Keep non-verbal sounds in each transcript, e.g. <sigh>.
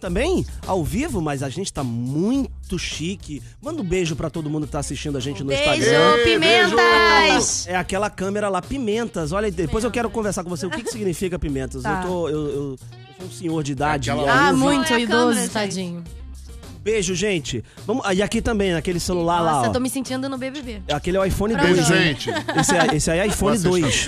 Também ao vivo, mas a gente tá muito chique. Manda um beijo para todo mundo que tá assistindo a gente no beijo, Instagram. pimentas! É aquela câmera lá, pimentas. Olha, depois eu quero conversar com você. O que, que significa pimentas? Tá. Eu tô. Eu, eu, sou um senhor de idade. Ah, muito é idoso, câmera, tadinho. Beijo, gente. Vamos, ah, e aqui também, naquele celular Nossa, lá. Nossa, eu tô me sentindo no BBB. Aquele é o iPhone 2. gente. Esse, é, esse aí é iPhone Boa 2.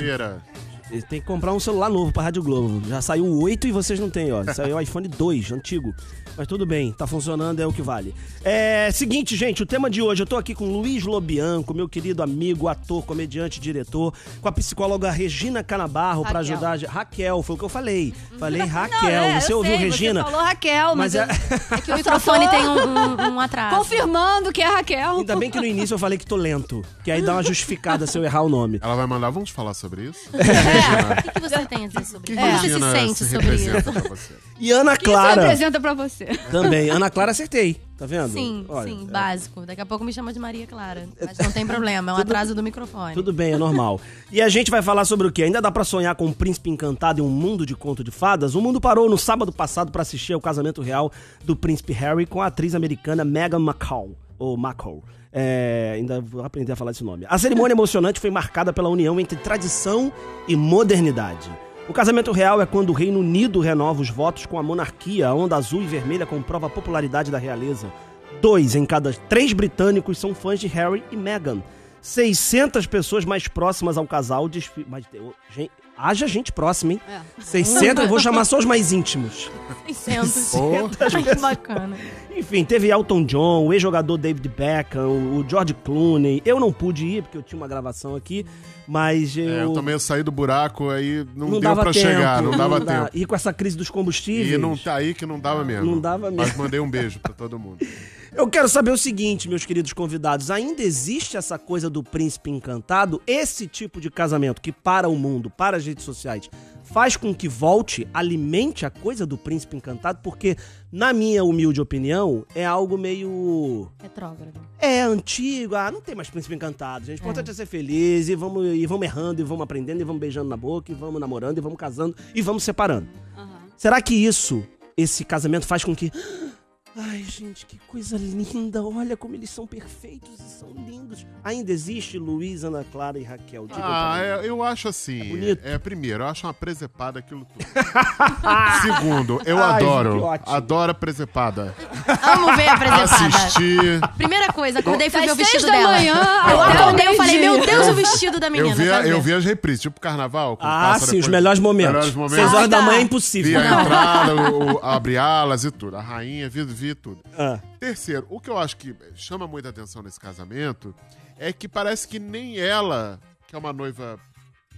Tem que comprar um celular novo pra Rádio Globo. Já saiu o 8 e vocês não têm, ó. Saiu o iPhone 2, antigo. Mas tudo bem, tá funcionando, é o que vale. É, seguinte, gente, o tema de hoje, eu tô aqui com Luiz Lobianco, meu querido amigo, ator, comediante, diretor, com a psicóloga Regina Canabarro para ajudar. Raquel, foi o que eu falei. Uhum. Falei não, Raquel. É, você ouviu sei, Regina? Você falou Raquel, mas, mas é... <laughs> é... que o microfone tem um, um, um, atraso. Confirmando que é Raquel. <laughs> Ainda bem que no início eu falei que tô lento, que aí dá uma justificada se eu errar o nome. Ela vai mandar, vamos falar sobre isso? É. <laughs> É. O que, você tem a dizer sobre isso? Como você se sente sobre isso? E Ana Clara. Que apresenta pra você? Também. Ana Clara acertei. Tá vendo? Sim, Olha, sim, é. básico. Daqui a pouco me chama de Maria Clara. É. Mas não tem problema, é um atraso do microfone. Tudo bem, é normal. e a gente vai falar sobre o quê? Ainda dá para sonhar com um príncipe encantado em um mundo de conto de fadas? O mundo parou no sábado passado para assistir ao casamento real do príncipe Harry com a atriz americana Meghan McCall ou Macau. É, ainda vou aprender a falar esse nome. A cerimônia emocionante foi marcada pela união entre tradição e modernidade. O casamento real é quando o Reino Unido renova os votos com a monarquia. A onda azul e vermelha comprova a popularidade da realeza. Dois em cada três britânicos são fãs de Harry e Meghan. 600 pessoas mais próximas ao casal desfilam. Haja gente próxima, hein? É. 600, eu vou chamar só os mais íntimos. 600. 600 Ai, que bacana. Enfim, teve Elton John, o ex-jogador David Beckham, o George Clooney. Eu não pude ir, porque eu tinha uma gravação aqui, mas é, eu... É, eu também saí do buraco, aí não, não deu pra tempo, chegar, não, não dava dá. tempo. E com essa crise dos combustíveis... E não tá aí que não dava mesmo. Não dava mesmo. Mas mandei um beijo pra todo mundo. <laughs> Eu quero saber o seguinte, meus queridos convidados: ainda existe essa coisa do príncipe encantado? Esse tipo de casamento que para o mundo, para as redes sociais, faz com que volte, alimente a coisa do príncipe encantado? Porque, na minha humilde opinião, é algo meio. Retrógrado. É antigo. Ah, não tem mais príncipe encantado, gente. O importante é, é ser feliz e vamos, e vamos errando, e vamos aprendendo, e vamos beijando na boca, e vamos namorando, e vamos casando, e vamos separando. Uhum. Será que isso, esse casamento, faz com que Ai, gente, que coisa linda. Olha como eles são perfeitos e são lindos. Ainda existe Luiz, Ana Clara e Raquel. Diga ah, é, eu acho assim. É bonito. É, primeiro, eu acho uma presepada aquilo tudo. <laughs> Segundo, eu Ai, adoro. Adoro a presepada. Amo ver a presepada. Assistir. Primeira coisa, acordei e fui ver o vestido da dela. manhã. Eu acordei e falei, meu Deus, o vestido da menina. Eu vi, tá a, eu vi as reprises, tipo carnaval. Ah, sim, depois, os melhores momentos. Melhores momentos. Seis horas da manhã é impossível. Vi né? a entrada, o, o, abre alas e tudo. A rainha, vi, vi vi tudo. Ah. Terceiro, o que eu acho que chama muita atenção nesse casamento é que parece que nem ela, que é uma noiva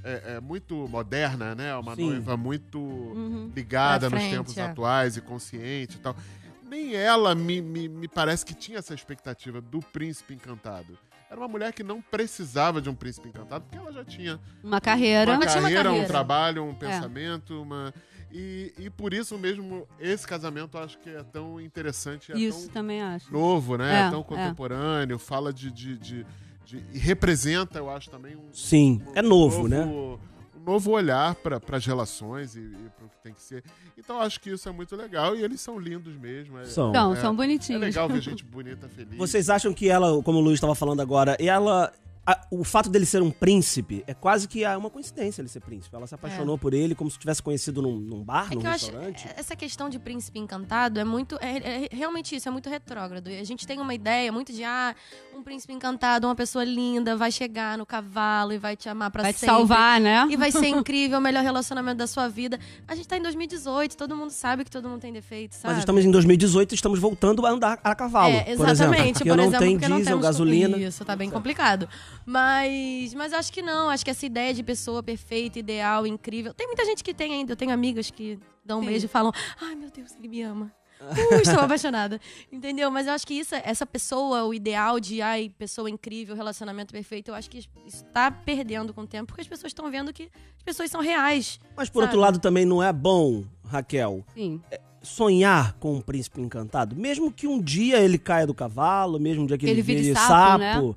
é, é, muito moderna, né? É uma Sim. noiva muito uhum. ligada frente, nos tempos é. atuais e consciente e tal. Nem ela me, me, me, parece que tinha essa expectativa do príncipe encantado. Era uma mulher que não precisava de um príncipe encantado, porque ela já tinha. Uma carreira, uma, carreira, tinha uma carreira. um trabalho, um é. pensamento, uma. E, e por isso mesmo, esse casamento acho que é tão interessante. É isso tão também acho. Novo, né? É, é tão contemporâneo, fala de, de, de, de, E representa, eu acho, também um. Sim, um, um, é novo, um novo, né? Um novo olhar para as relações e, e para o que tem que ser. Então acho que isso é muito legal e eles são lindos mesmo. É, são, são, é são bonitinhos. É legal ver <laughs> gente bonita, feliz. Vocês acham que ela, como o Luiz estava falando agora, ela a, o fato dele ser um príncipe é quase que ah, é uma coincidência ele ser príncipe. Ela se é. apaixonou é. por ele como se tivesse conhecido num, num bar, é num que restaurante. Acho, essa questão de príncipe encantado é muito. É, é, realmente isso, é muito retrógrado. A gente tem uma ideia muito de ah, um príncipe encantado, uma pessoa linda, vai chegar no cavalo e vai te amar pra vai sempre. Vai te salvar, né? E vai ser <laughs> incrível, o melhor relacionamento da sua vida. A gente tá em 2018, todo mundo sabe que todo mundo tem defeitos, sabe? Mas estamos em 2018 e estamos voltando a andar a cavalo, é, exatamente, por exemplo. Porque por não tem porque diesel, não gasolina. Isso, tá bem complicado. Mas, mas acho que não, acho que essa ideia de pessoa perfeita, ideal, incrível. Tem muita gente que tem ainda, eu tenho amigas que dão um Sim. beijo e falam: "Ai, meu Deus, ele me ama". Uh, estou <laughs> apaixonada. Entendeu? Mas eu acho que isso, essa pessoa, o ideal de ai, pessoa incrível, relacionamento perfeito, eu acho que isso está perdendo com o tempo, porque as pessoas estão vendo que as pessoas são reais. Mas por sabe? outro lado, também não é bom, Raquel. Sim. É, sonhar com um príncipe encantado, mesmo que um dia ele caia do cavalo, mesmo dia que ele, ele vire sapo, sapo né?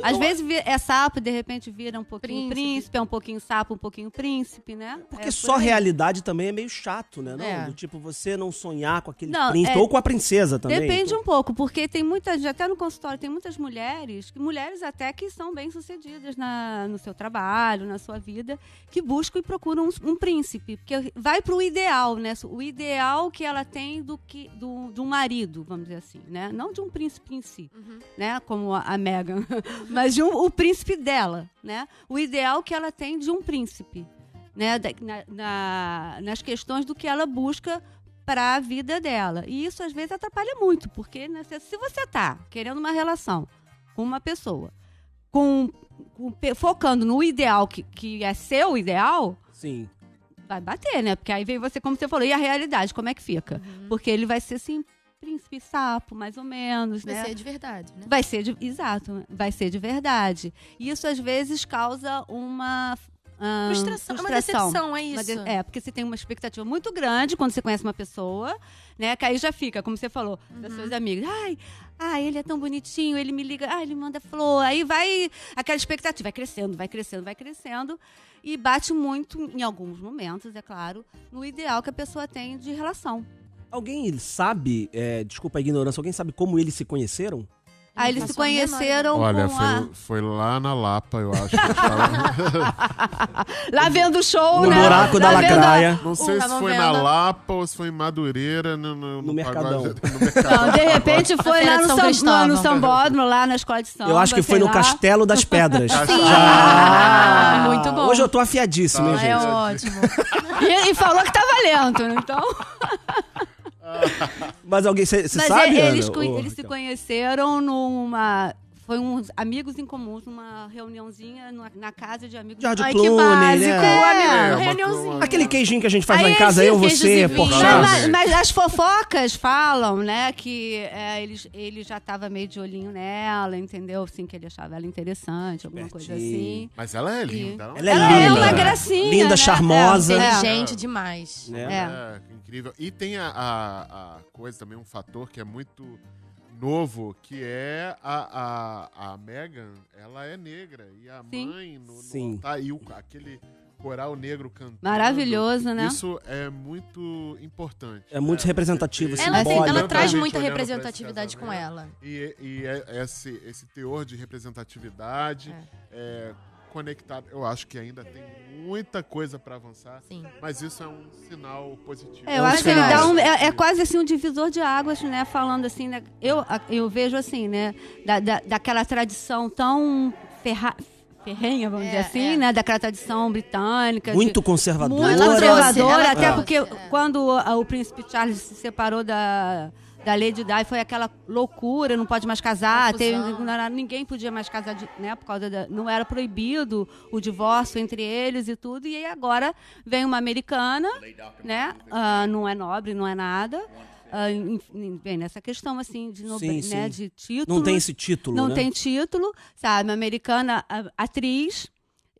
Às eu... vezes é sapo, de repente vira um pouquinho príncipe. príncipe, é um pouquinho sapo, um pouquinho príncipe, né? Porque é só por realidade também é meio chato, né? Não, é. do tipo você não sonhar com aquele não, príncipe é... ou com a princesa também. Depende então. um pouco, porque tem muitas, até no consultório tem muitas mulheres, mulheres até que são bem-sucedidas na no seu trabalho, na sua vida, que buscam e procuram um, um príncipe, porque vai para o ideal, né? O ideal que ela tem do que do, do marido, vamos dizer assim, né? Não de um príncipe em si, uhum. né? Como a, a Megan <laughs> mas de um, o príncipe dela, né? O ideal que ela tem de um príncipe, né? Na, na, nas questões do que ela busca para a vida dela. E isso às vezes atrapalha muito, porque né, se você tá querendo uma relação com uma pessoa, com, com focando no ideal que, que é seu ideal, sim vai bater, né? Porque aí vem você, como você falou, e a realidade, como é que fica? Uhum. Porque ele vai ser sim, príncipe sapo, mais ou menos, vai né? Vai ser de verdade, né? Vai ser de, exato, vai ser de verdade. isso às vezes causa uma ah, frustração, é frustração. uma decepção, é isso. É, porque você tem uma expectativa muito grande quando você conhece uma pessoa, né? Que aí já fica, como você falou, uhum. das suas amigas. Ai, ai, ele é tão bonitinho, ele me liga, ai, ele manda flor. Aí vai aquela expectativa, vai crescendo, vai crescendo, vai crescendo. E bate muito, em alguns momentos, é claro, no ideal que a pessoa tem de relação. Alguém sabe, é, desculpa a ignorância, alguém sabe como eles se conheceram? Ah, eles se conheceram Olha, foi, a... foi lá na Lapa, eu acho. <laughs> lá vendo o show, no né? No buraco lá da lacraia. A... Não sei se foi vendo. na Lapa ou se foi em Madureira. No, no, no Mercadão. Pagode, no Não, de repente foi lá no São, Cristão, no, São lá na Escola de São. Eu acho que foi lá. no Castelo das Pedras. <laughs> Sim! Ah, muito bom. Hoje eu tô afiadíssimo, tá, hein, é gente? É ótimo. e, e falou que tava tá lento, então... <laughs> Mas alguém, você é, sabe, é, eles, Eles se conheceram numa foi uns amigos em comuns numa reuniãozinha na, na casa de amigos. George Ai, Clooney, que né? básico, né? É, é Aquele queijinho que a gente faz Aí, lá em casa, eu, você, porchado. Mas, mas, as fofocas falam, né, que é, ele, ele já tava meio de olhinho nela, entendeu? Assim, que ele achava ela interessante, alguma Bertinho. coisa assim. Mas ela é linda. Ela, ela é linda. Ela é uma gracinha. Linda, né? charmosa. É, inteligente demais. Né? É. é. incrível. E tem a, a, a coisa também, um fator que é muito novo, que é a, a, a Megan, ela é negra. E a Sim. mãe no, no Tá, o, aquele coral negro cantando. Maravilhoso, né? Isso é muito importante. É né? muito é, representativo, é, ela, simbólico. Ela, traz muita representatividade com ela. E, e é esse, esse teor de representatividade, é. É, conectado. Eu acho que ainda tem muita coisa para avançar, Sim. mas isso é um sinal positivo. É, eu acho que ele dá um, é, é, quase assim um divisor de águas, né? Falando assim, né? eu, eu vejo assim, né? Da, da, daquela tradição tão ferra, ferrenha, vamos é, dizer assim, é. né? Daquela tradição britânica. Muito de, conservadora. Muito conservadora, até porque é. quando o príncipe Charles se separou da, da Lady Di foi aquela loucura, não pode mais casar, teve, não, ninguém podia mais casar, de, né, por causa da, não era proibido o divórcio entre eles e tudo, e agora vem uma americana, né, uh, não é nobre, não é nada, Uh, ah, bem, nessa questão assim de, nobre sim, né, de título. Não tem esse título. Não né? tem título, sabe? uma Americana, atriz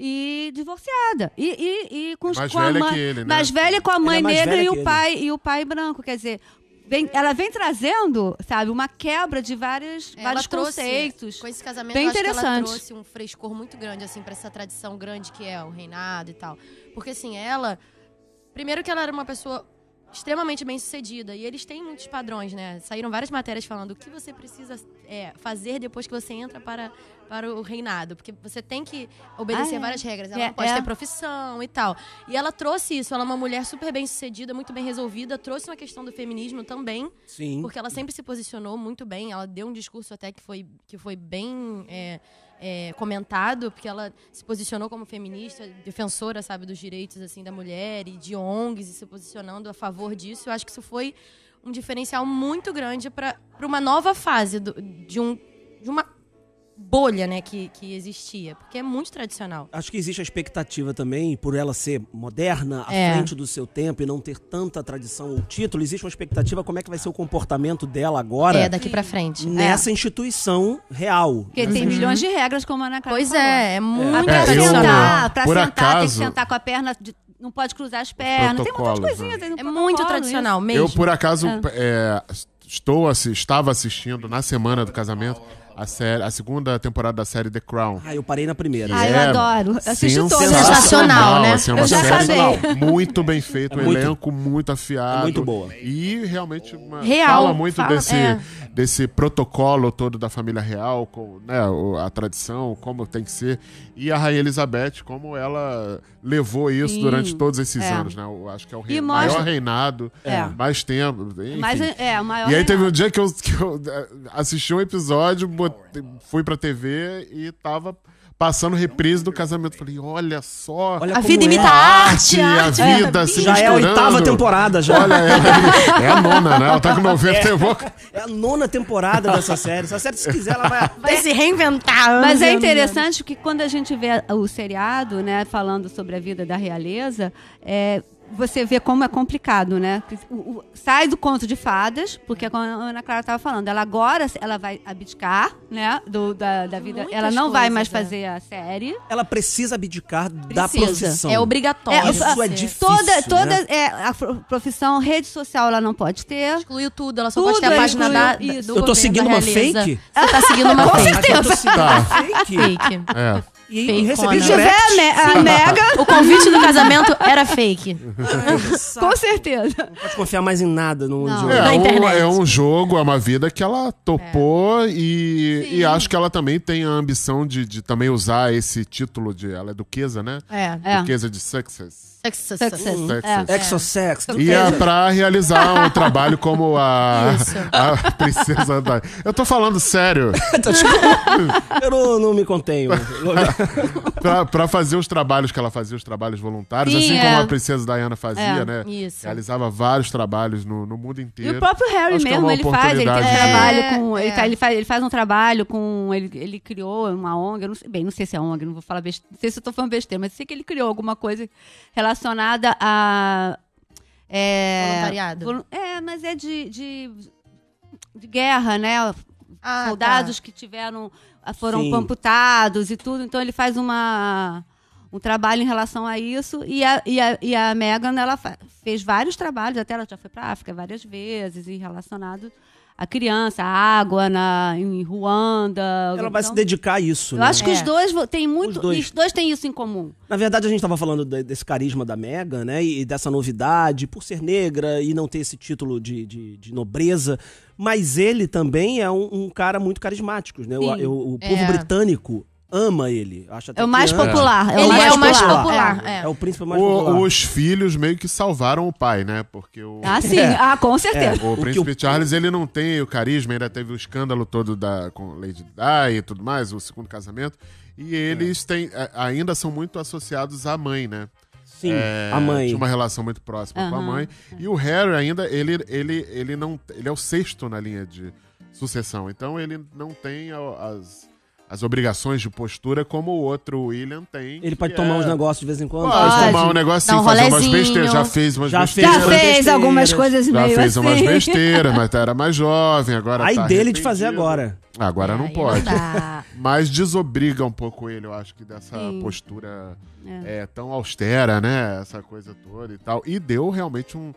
e divorciada. E, e, e com, mais com velha a mãe, que ele, né? Mais velha com a é mãe negra e o, ele. pai, e o pai branco. Quer dizer, Vem, ela vem trazendo, sabe, uma quebra de várias, vários é, conceitos. com esse casamento, bem interessante. ela trouxe um frescor muito grande, assim, para essa tradição grande que é o reinado e tal. Porque, assim, ela. Primeiro que ela era uma pessoa extremamente bem sucedida. E eles têm muitos padrões, né? Saíram várias matérias falando o que você precisa é, fazer depois que você entra para, para o reinado. Porque você tem que obedecer ah, é. várias regras. Ela é, não pode é. ter profissão e tal. E ela trouxe isso. Ela é uma mulher super bem sucedida, muito bem resolvida. Trouxe uma questão do feminismo também. Sim. Porque ela sempre se posicionou muito bem. Ela deu um discurso até que foi, que foi bem é, é, comentado, porque ela se posicionou como feminista, defensora, sabe, dos direitos assim da mulher e de ONGs e se posicionando a favor disso. Eu acho que isso foi um diferencial muito grande para uma nova fase do, de um de uma bolha, né, que, que existia, porque é muito tradicional. Acho que existe a expectativa também, por ela ser moderna, à é. frente do seu tempo e não ter tanta tradição ou título, existe uma expectativa como é que vai ser o comportamento dela agora. É, daqui para frente. É. Nessa é. instituição real. Porque tem uhum. milhões de regras, como a Ana Clara Pois é, falou. é, é muito é, sentar Pra sentar, acaso, tem que sentar com a perna de não pode cruzar as pernas. Tem um de coisinhas. Né? Um é muito tradicional isso. mesmo. Eu, por acaso, é. É, estou, estava assistindo na semana do casamento a, série, a segunda temporada da série The Crown. Ah, eu parei na primeira. Ah, eu é adoro. Eu assisto todas. Sensacional, né? Assim, é uma eu já série muito bem feito, é um muito, elenco muito afiado. É muito boa. E realmente uma, real, fala muito fala, desse, é. desse protocolo todo da família real, com, né, a tradição, como tem que ser. E a Rainha Elizabeth, como ela levou isso Sim. durante todos esses é. anos, né? Eu acho que é o rei, mostra... maior reinado, é. mais tempo. Enfim. Mas, é, o maior e aí reinado. teve um dia que eu, que eu eh, assisti um episódio fui pra TV e tava passando reprise do casamento. Falei, olha só. Olha a vida é imita a arte, a arte. A vida assim, é, se Já misturando. é a oitava temporada, já. Olha, é, é a nona, né? Ela tá com 90 <laughs> é, temporada. É a nona temporada dessa série. Essa série, se quiser, ela vai... Vai se reinventar. Mas é interessante que quando a gente vê o seriado, né, falando sobre a vida da realeza, é, você vê como é complicado, né? sai do conto de fadas, porque é como a Ana Clara estava falando, ela agora ela vai abdicar, né? Do, da, da vida. Muitas ela não coisas, vai mais né? fazer a série. Ela precisa abdicar precisa. da profissão. É obrigatório. É, isso é, é difícil. Toda, né? toda né? é, a profissão, rede social ela não pode ter. Excluiu tudo, ela só tudo pode ter a página da. do tá <laughs> Eu tô seguindo uma realiza. fake? Você tá seguindo uma Com fake? Com certeza. Tá. Fake? fake. É. E, recebi a nega. O convite do casamento era fake. <laughs> Com certeza. Não pode confiar mais em nada no jogo. É, um, é um jogo, é uma vida que ela topou é. e, e acho que ela também tem a ambição de, de também usar esse título de. Ela é duquesa, né? É. é. Duquesa de Success. Success. Success. É, é. Exosex. E é pra realizar um trabalho como a, a princesa da... Eu tô falando sério. <laughs> Tá, eu não, não me contenho. <laughs> <laughs> pra, pra, fazer os trabalhos que ela fazia, os trabalhos voluntários, Sim, assim é. como a princesa Diana fazia, é, né? Isso. Realizava vários trabalhos no, no mundo inteiro. E o próprio Harry Acho é mesmo, é ele faz, ele tem um né? trabalho é, com. Ele, tá, ele, faz, ele faz um trabalho com. Ele, ele criou uma ONG, não sei, bem, não sei se é ONG, não vou falar besteira, não sei se eu tô falando besteira, mas sei que ele criou alguma coisa relacionada a. Voluntariado. é, mas é de, de, de guerra, né? Ah, tá. soldados tá. que tiveram foram Sim. amputados e tudo. Então ele faz uma um trabalho em relação a isso e a, e a, e a Megan ela fez vários trabalhos até ela já foi para África várias vezes e relacionado a criança, a água na, em Ruanda. Ela então, vai se dedicar a isso. Eu né? acho que é. os dois têm muito. Os dois. os dois têm isso em comum. Na verdade, a gente estava falando de, desse carisma da Mega, né? E dessa novidade, por ser negra e não ter esse título de, de, de nobreza. Mas ele também é um, um cara muito carismático, né? O, eu, o é. povo é. britânico ama ele. Acha é, é, é o mais popular. É. Ele é o mais popular. É, é. é o príncipe mais o, popular. Os filhos meio que salvaram o pai, né? Porque o... Ah, sim. Ah, com certeza. O, o príncipe o... Charles, ele não tem o carisma, ainda teve o escândalo todo da, com Lady Di e tudo mais, o segundo casamento. E eles têm, ainda são muito associados à mãe, né? Sim, é, a mãe. Tinha uma relação muito próxima uhum. com a mãe. E o Harry ainda, ele, ele, ele, não, ele é o sexto na linha de sucessão. Então ele não tem as as obrigações de postura como o outro William tem. Ele pode tomar é... uns negócios de vez em quando. Pode, pode tomar um negócio sim, um fazer umas besteiras. Já fez umas já besteiras. Fez já fez algumas coisas já meio Já fez assim. umas besteiras, mas era mais jovem, agora Aí tá dele de fazer agora. Agora não pode. Não <laughs> mas desobriga um pouco ele, eu acho que dessa sim. postura é. é. tão austera, né? Essa coisa toda e tal. E deu realmente um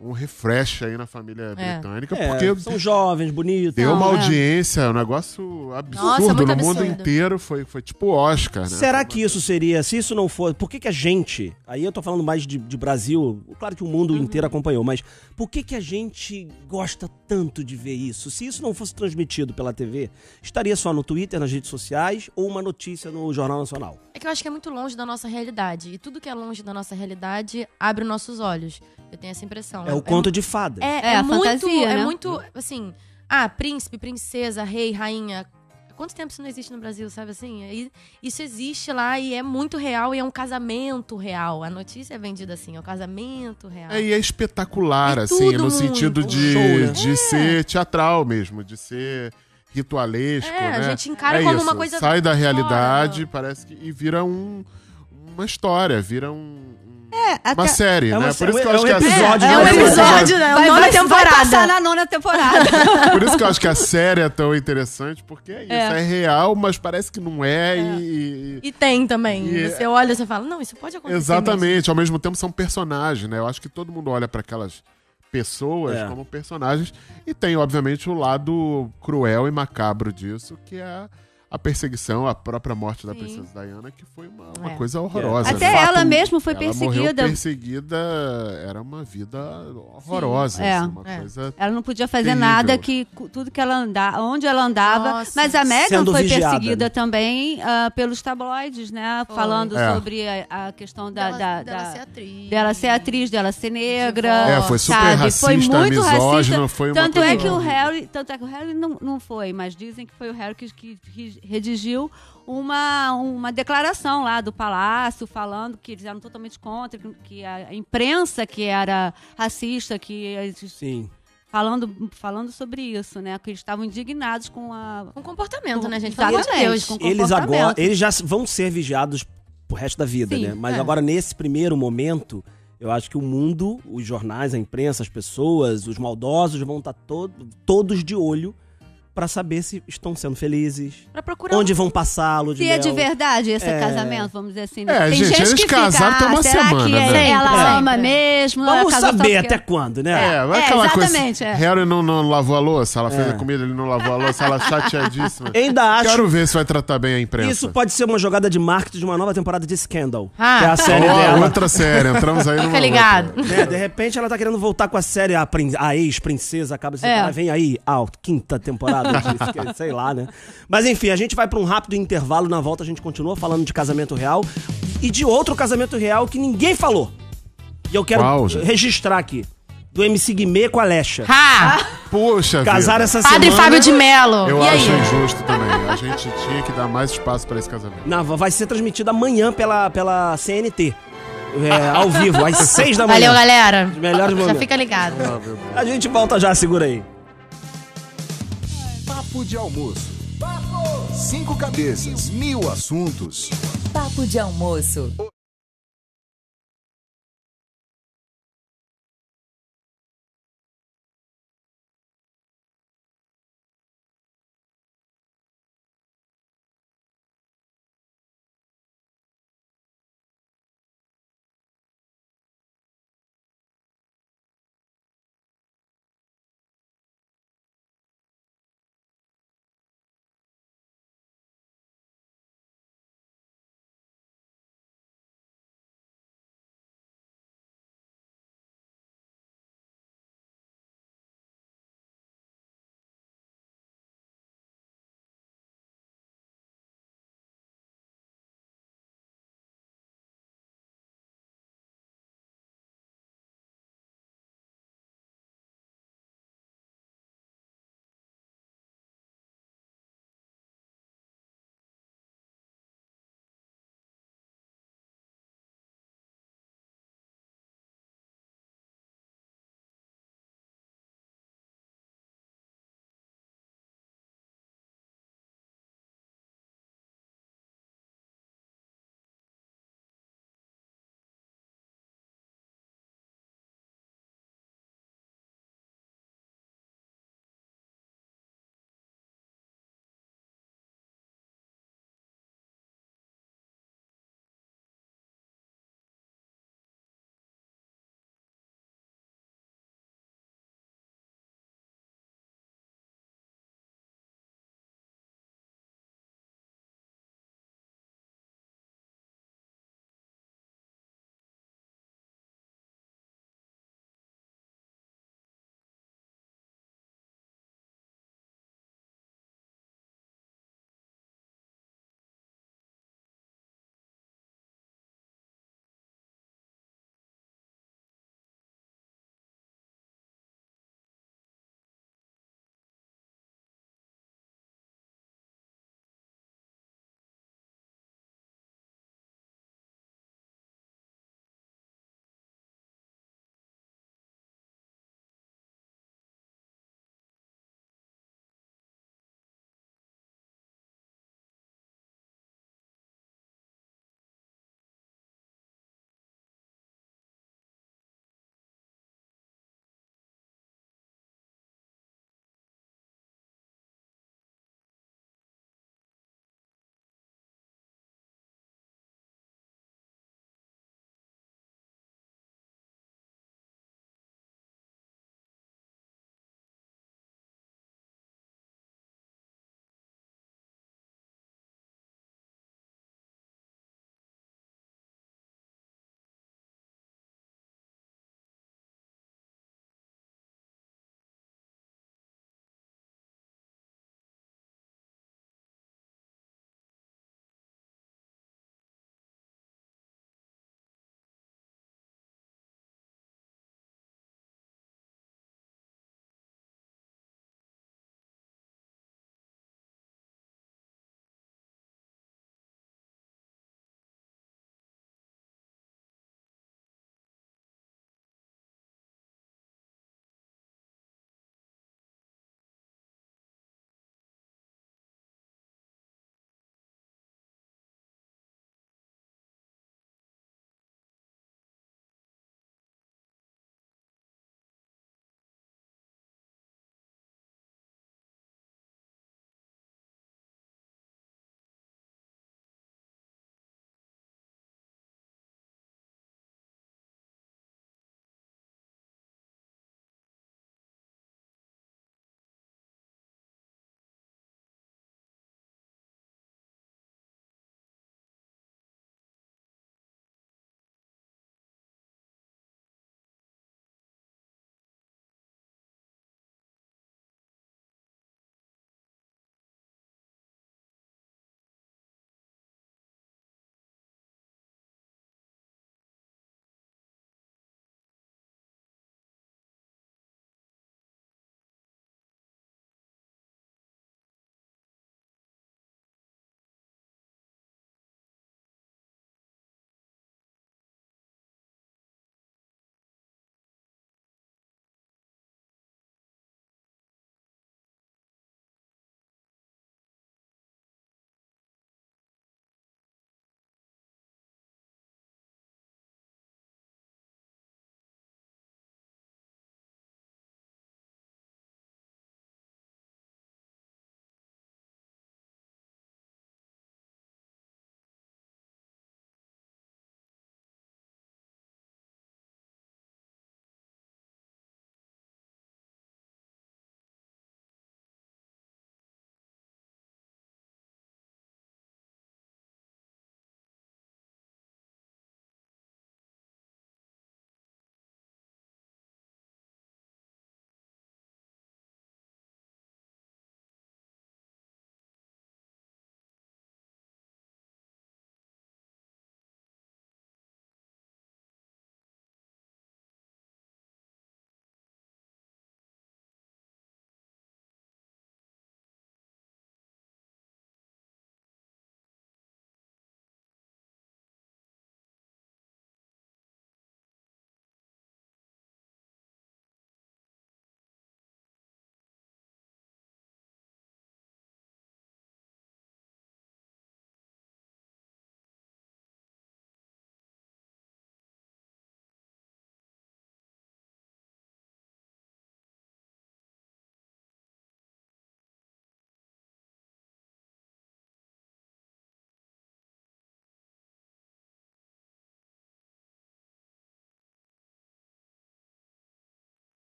um refresh aí na família é. britânica. É, porque são jovens, bonitos. Deu uma né? audiência, um negócio absurdo. Nossa, no absurdo. mundo inteiro foi, foi tipo Oscar, né? Será que isso seria, se isso não for, por que, que a gente, aí eu tô falando mais de, de Brasil, claro que o mundo uhum. inteiro acompanhou, mas por que, que a gente gosta tanto de ver isso? Se isso não fosse transmitido pela TV, estaria só no Twitter, nas redes sociais ou uma notícia no Jornal Nacional? É que eu acho que é muito longe da nossa realidade. E tudo que é longe da nossa realidade abre nossos olhos. Eu tenho essa impressão. É o é conto de fadas. É, é, é muito, fantasia, é né? é muito, assim, ah, príncipe, princesa, rei, rainha. Quanto tempo isso não existe no Brasil, sabe assim? Isso existe lá e é muito real e é um casamento real. A notícia é vendida assim, é um casamento real. É, e é espetacular, é assim, no sentido de, Show, né? de é. ser teatral mesmo, de ser ritualesco, é, né? A gente encara é como isso, uma coisa sai da realidade, fora. parece que e vira um, uma história, vira um, é, até... Uma série, é uma né? Série. Por isso que eu é acho é um que episódio, a... é, um episódio, né? Vai, nona temporada. Vai na nona temporada. <laughs> Por isso que eu acho que a série é tão interessante, porque é isso. É, é real, mas parece que não é. é. E... e tem também. E... Você é- olha e fala, não, isso pode acontecer. Exatamente. Mesmo. Ao mesmo tempo são personagens, né? Eu acho que todo mundo olha para aquelas pessoas é. como personagens. E tem, obviamente, o lado cruel e macabro disso, que é a perseguição, a própria morte da Sim. princesa Diana, que foi uma, uma é. coisa horrorosa. Até né? ela mesmo foi ela perseguida. perseguida era uma vida horrorosa. É. uma é. coisa é. ela não podia fazer terrível. nada que tudo que ela andava, onde ela andava. Nossa. Mas a Megan foi vigiada, perseguida né? também uh, pelos tabloides, né? Foi. Falando é. sobre a, a, questão da, dela, da, dela, da, ser atriz. dela ser atriz, dela ser negra. É, foi super sabe? racista, foi muito misógino, racista. Foi tanto é que o Harry, tanto é que o Harry não, não foi, mas dizem que foi o Harry que, que redigiu uma, uma declaração lá do palácio falando que eles eram totalmente contra, que a imprensa que era racista, que Sim. Falando, falando sobre isso, né? Que eles estavam indignados com a. Com o comportamento, com, né, gente? Exatamente. De eles agora. Eles já vão ser vigiados pro resto da vida, Sim, né? Mas é. agora, nesse primeiro momento, eu acho que o mundo, os jornais, a imprensa, as pessoas, os maldosos vão estar tá todo, todos de olho para saber se estão sendo felizes. Pra procurar onde um... vão passá-lo de Se é de verdade esse é... casamento, vamos dizer assim. Né? É, Tem gente, gente que casaram até uma ah, será semana, que né? ela é. ama mesmo? Vamos saber até quando, né? É, vai é, aquela exatamente, coisa. É. Harry não, não, lavou a louça, ela fez a é. comida, ele não lavou a louça, ela chateadíssima. <laughs> Ainda acho. Quero ver se vai tratar bem a imprensa. Isso pode ser uma jogada de marketing de uma nova temporada de Scandal, ah. que é a tá. série oh, dela. outra série, entramos aí <laughs> no Fica ligado. Né? de repente ela tá querendo voltar com a série a, a ex-princesa acaba se é. vem aí, a quinta temporada. É, sei lá, né? Mas enfim, a gente vai para um rápido intervalo. Na volta a gente continua falando de casamento real e de outro casamento real que ninguém falou. E eu quero Uau, registrar aqui do MC Guimê com a Lecha. Ha! Puxa Casaram essa semana. Padre Fábio de Mello. Eu e acho aí? injusto também. A gente tinha que dar mais espaço para esse casamento. Não, vai ser transmitido amanhã pela, pela CNT. É, ao vivo, às seis da manhã. Valeu, galera. Os melhores momentos. Já fica ligado. Ah, a gente volta já, segura aí. Papo de Almoço. Papo! Cinco cabeças, mil assuntos. Papo de Almoço.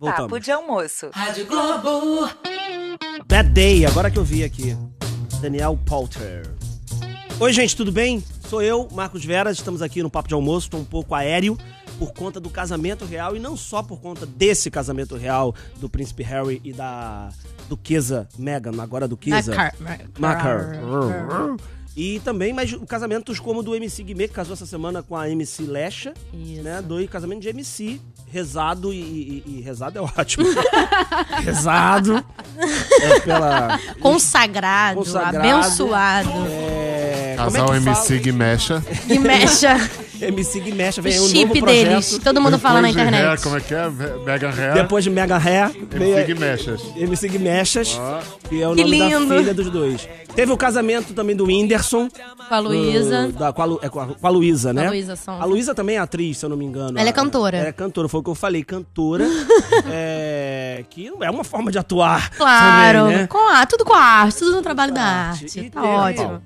Tá, Voltamos. Papo de almoço. Rádio Globo. That Day, agora que eu vi aqui. Daniel Polter. Oi, gente, tudo bem? Sou eu, Marcos Veras. Estamos aqui no Papo de Almoço. Estou um pouco aéreo por conta do casamento real e não só por conta desse casamento real do príncipe Harry e da duquesa Meghan, agora duquesa. Macar. Macar. E também, mas casamentos como o do MC Guimê, que casou essa semana com a MC Lecha. Isso. Né? Dois casamentos de MC. Rezado e, e, e rezado é ótimo. <laughs> rezado. É pela. Consagrado, consagrado abençoado. É, Casal é MC fala? Guimecha. Guimecha. <laughs> MC Gui vem o um novo chip projeto. deles, todo mundo Depois fala na internet. Hair, como é que é? Mega Hair. Depois de Mega Hair. MC Gui Mechas. MC Gui Mechas, ah. que é o que nome lindo. da filha dos dois. Teve o casamento também do Whindersson. Com a Luísa. com, a, é, né? a, a Luísa, né? A Luísa também é atriz, se eu não me engano. Ela é cantora. Ela é cantora, foi o que eu falei, cantora. <laughs> é, que é uma forma de atuar. Claro. Também, né? com a, tudo com a arte, tudo no trabalho arte. da arte. tá ótimo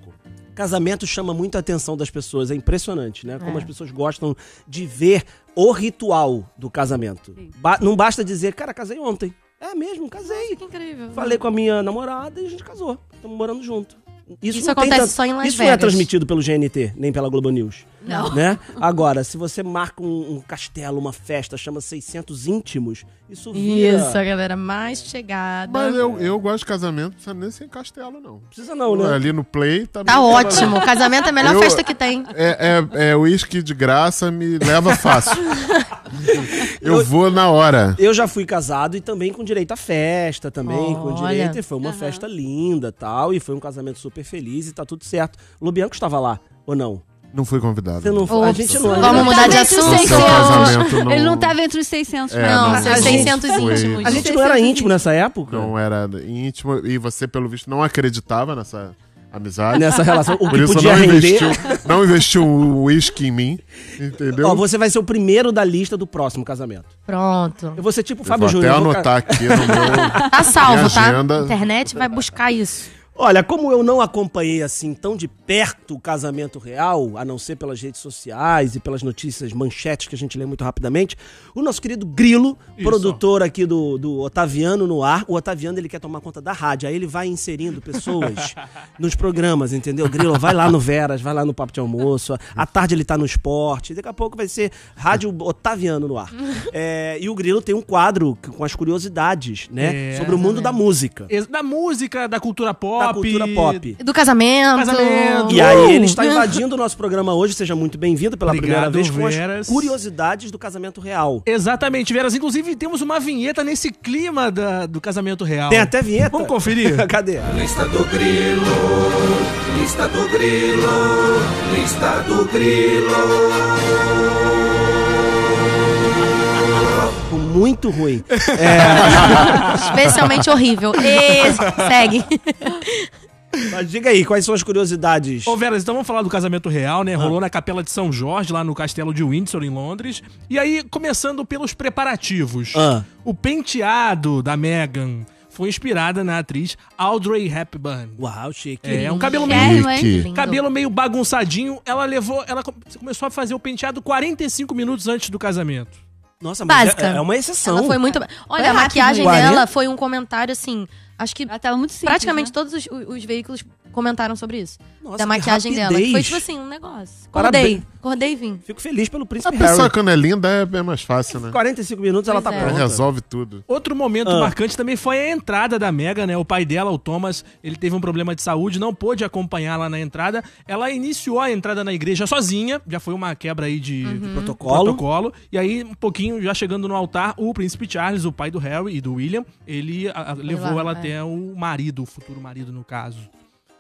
casamento chama muita atenção das pessoas. É impressionante, né? Como é. as pessoas gostam de ver o ritual do casamento. Ba não basta dizer, cara, casei ontem. É mesmo, casei. Nossa, que incrível. Falei com a minha namorada e a gente casou. Estamos morando junto. Isso, isso acontece tanto... só em Las Isso Vegas. não é transmitido pelo GNT, nem pela Globo News. Não. Né? Agora, se você marca um, um castelo, uma festa, chama 600 íntimos, isso vira... Isso, a galera mais chegada. Mas eu, eu gosto de casamento, não precisa nem ser em castelo, não. Precisa não, né? Ali no Play... Tá, tá ótimo. Casamento é a melhor eu, festa que tem. É, é, é de graça, me leva fácil. <laughs> eu, eu, vou na hora. Eu já fui casado e também com direito à festa, também com direito. E foi uma uhum. festa linda tal, e foi um casamento super feliz e tá tudo certo. O Lubianco estava lá, ou não? Não fui convidado. Você não foi. A gente não. Vamos mudar de assunto. Não... Ele não estava entre os 600. É, não, não, 600 foi... íntimos. A gente não era íntimo nessa época? Não era íntimo. E você, pelo visto, não acreditava nessa amizade. Nessa relação. O Por que isso podia não render. investiu, não investiu o uísque em mim, entendeu? Ó, você vai ser o primeiro da lista do próximo casamento. Pronto. Eu vou ser tipo o Fábio Júnior. Vou até anotar vou... aqui no tá meu... Tá salvo, tá? A internet vai buscar isso. Olha, como eu não acompanhei assim tão de perto o casamento real, a não ser pelas redes sociais e pelas notícias manchetes que a gente lê muito rapidamente, o nosso querido Grilo, Isso. produtor aqui do, do Otaviano no ar, o Otaviano ele quer tomar conta da rádio, aí ele vai inserindo pessoas <laughs> nos programas, entendeu? Grilo, vai lá no Veras, vai lá no Papo de Almoço, à tarde ele tá no esporte, daqui a pouco vai ser Rádio Otaviano no ar. <laughs> É, e o Grilo tem um quadro com as curiosidades, né? É, sobre o mundo é. da música. Da música, da cultura pop da cultura pop. Do casamento. casamento. E aí ele está uh! invadindo o nosso programa hoje. Seja muito bem-vindo pela Obrigado, primeira vez com Veras. as curiosidades do casamento real. Exatamente, Veras. Inclusive, temos uma vinheta nesse clima da, do casamento real. Tem até vinheta. Vamos conferir. <laughs> Cadê? Lista do grilo, lista do grilo, lista do grilo muito ruim. <laughs> É... Especialmente horrível. E... Segue. Mas diga aí, quais são as curiosidades? Ô, Veras, então vamos falar do casamento real, né? Ah. Rolou na Capela de São Jorge, lá no Castelo de Windsor, em Londres. E aí, começando pelos preparativos. Ah. O penteado da Meghan foi inspirada na atriz Audrey Hepburn. Uau, chique. É, um cabelo meio chique. cabelo meio bagunçadinho. Ela levou, ela começou a fazer o penteado 45 minutos antes do casamento. Nossa, mas é, é, uma exceção. Ela foi muito. É Olha, foi a maquiagem dela foi um comentário assim. Acho que simples, praticamente né? todos os, os, veículos comentaram sobre isso. Nossa, da maquigem dela. Foi tipo assim, um negócio. Acordei. Acordei e vim. Fico feliz pelo príncipe Harry. pessoa que é linda é, é, mais fácil, né? 45 minutos ela tá é. pronta. Resolve tudo. Outro momento ah. marcante também foi a entrada da Mega, né? O pai dela, o Thomas, ele teve um problema de saúde, não pôde acompanhar lá na entrada. Ela iniciou a entrada na igreja sozinha, já foi uma quebra aí de, uhum. de protocolo. protocolo. E aí, um pouquinho, já chegando no altar, o príncipe Charles, o pai do Harry e do William, ele a, levou lá, ela é. até o marido, o futuro marido no caso.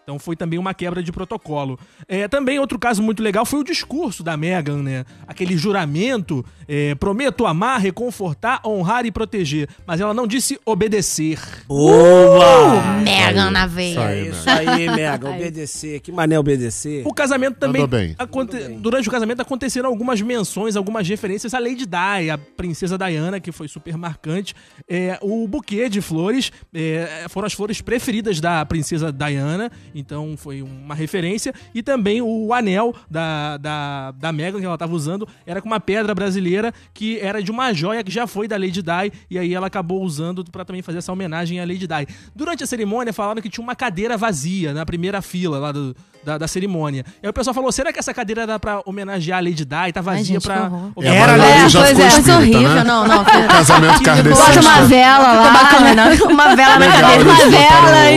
Então foi também uma quebra de protocolo. É, também outro caso muito legal foi o discurso da Megan né? Aquele juramento, é, prometo amar, reconfortar, honrar e proteger. Mas ela não disse obedecer. Boa! Uh! na veia. isso aí, né? aí obedecer. Que mané obedecer. O casamento também... Bem. Aconte... bem. Durante o casamento aconteceram algumas menções, algumas referências à Lady Di, a princesa Diana, que foi super marcante. É, o buquê de flores, é, foram as flores preferidas da princesa Diana então foi uma referência. E também o anel da, da, da Megan que ela estava usando era com uma pedra brasileira que era de uma joia que já foi da Lady Di. E aí ela acabou usando para também fazer essa homenagem à Lady Di. Durante a cerimônia falaram que tinha uma cadeira vazia na primeira fila lá do, da, da, cerimônia. Aí o pessoal falou: será que essa cadeira era pra homenagear a Lady Di? Tá vazia Ai, gente, pra. Era, né? é, é pois é, foi horrível. Né? Não, não. <laughs> O casamento cardecista. Bota uma vela lá. Né? Né? Uma vela na cadeira. Uma vela.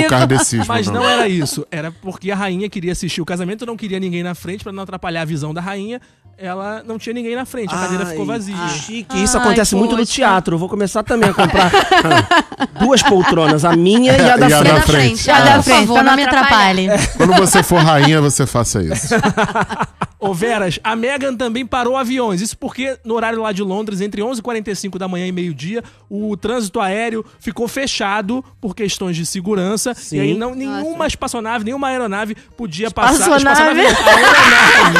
E... Mas não era isso era porque a rainha queria assistir o casamento, não queria ninguém na frente para não atrapalhar a visão da rainha. Ela não tinha ninguém na frente, a cadeira ai, ficou vazia. chique. Isso ai, acontece poxa. muito no teatro. vou começar também a comprar ah, duas poltronas, a minha e a é, da e frente. A da frente. a da ah. frente, por favor, não, me atrapalhe Quando você for rainha, você faça isso. <laughs> Ô, Veras, a Megan também parou aviões. Isso porque no horário lá de Londres, entre 11h45 da manhã e meio-dia, o trânsito aéreo ficou fechado por questões de segurança. Sim. E aí não, nenhuma Nossa. espaçonave, nenhuma aeronave podia passar. Espaçonave? espaçonave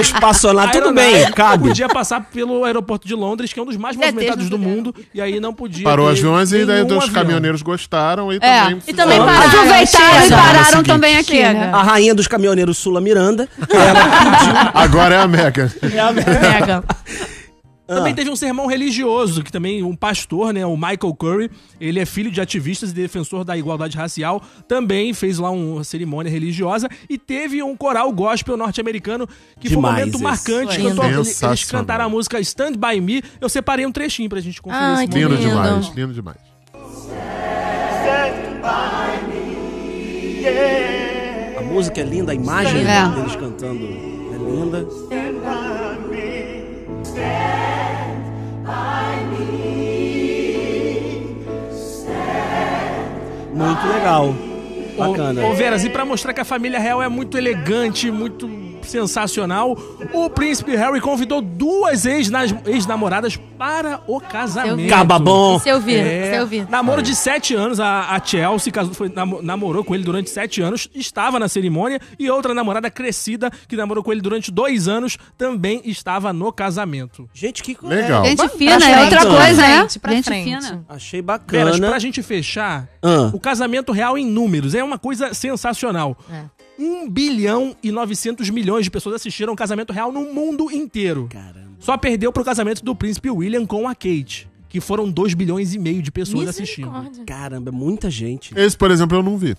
<laughs> espaçonave, tudo bem, cabe. Podia passar pelo aeroporto de Londres, que é um dos mais é, movimentados do mundo. E aí não podia. Parou aviões e daí os caminhoneiros gostaram e é. também. E também pararam. Aproveitaram e pararam é também aqui. Né? A rainha dos caminhoneiros Sula Miranda. Ela <laughs> Agora é a Mega. É a Mega. É ah. Também ah. teve um sermão religioso, que também um pastor, né, o Michael Curry, ele é filho de ativistas e defensor da igualdade racial, também fez lá uma cerimônia religiosa e teve um coral gospel norte-americano que foi um momento marcante. Foi. que eles- cantaram a música Stand By Me, eu separei um trechinho pra gente conferir Ai, esse momento. Lindo demais, lindo demais. Stand by me, yeah música é linda, a imagem é. é. deles cantando é linda. Muito legal. Bacana. Ô, Veras, e para mostrar que a família real é muito elegante, muito sensacional, o príncipe Harry convidou duas ex-namoradas para o casamento. Caba bom! Isso eu vi, é, eu vi. Namoro de sete anos, a, a Chelsea casou, foi, namorou com ele durante sete anos, estava na cerimônia, e outra namorada crescida, que namorou com ele durante dois anos, também estava no casamento. Gente, que coisa. Legal. Gente fina, é outra coisa, né? Gente, pra gente fina. Achei bacana. Belas, pra gente fechar, ah. o casamento real em números é uma coisa sensacional. É. 1 bilhão e 900 milhões de pessoas assistiram o Casamento Real no mundo inteiro. Caramba. Só perdeu pro casamento do príncipe William com a Kate. Que foram 2 bilhões e meio de pessoas assistindo. Caramba, é muita gente. Esse, por exemplo, eu não vi.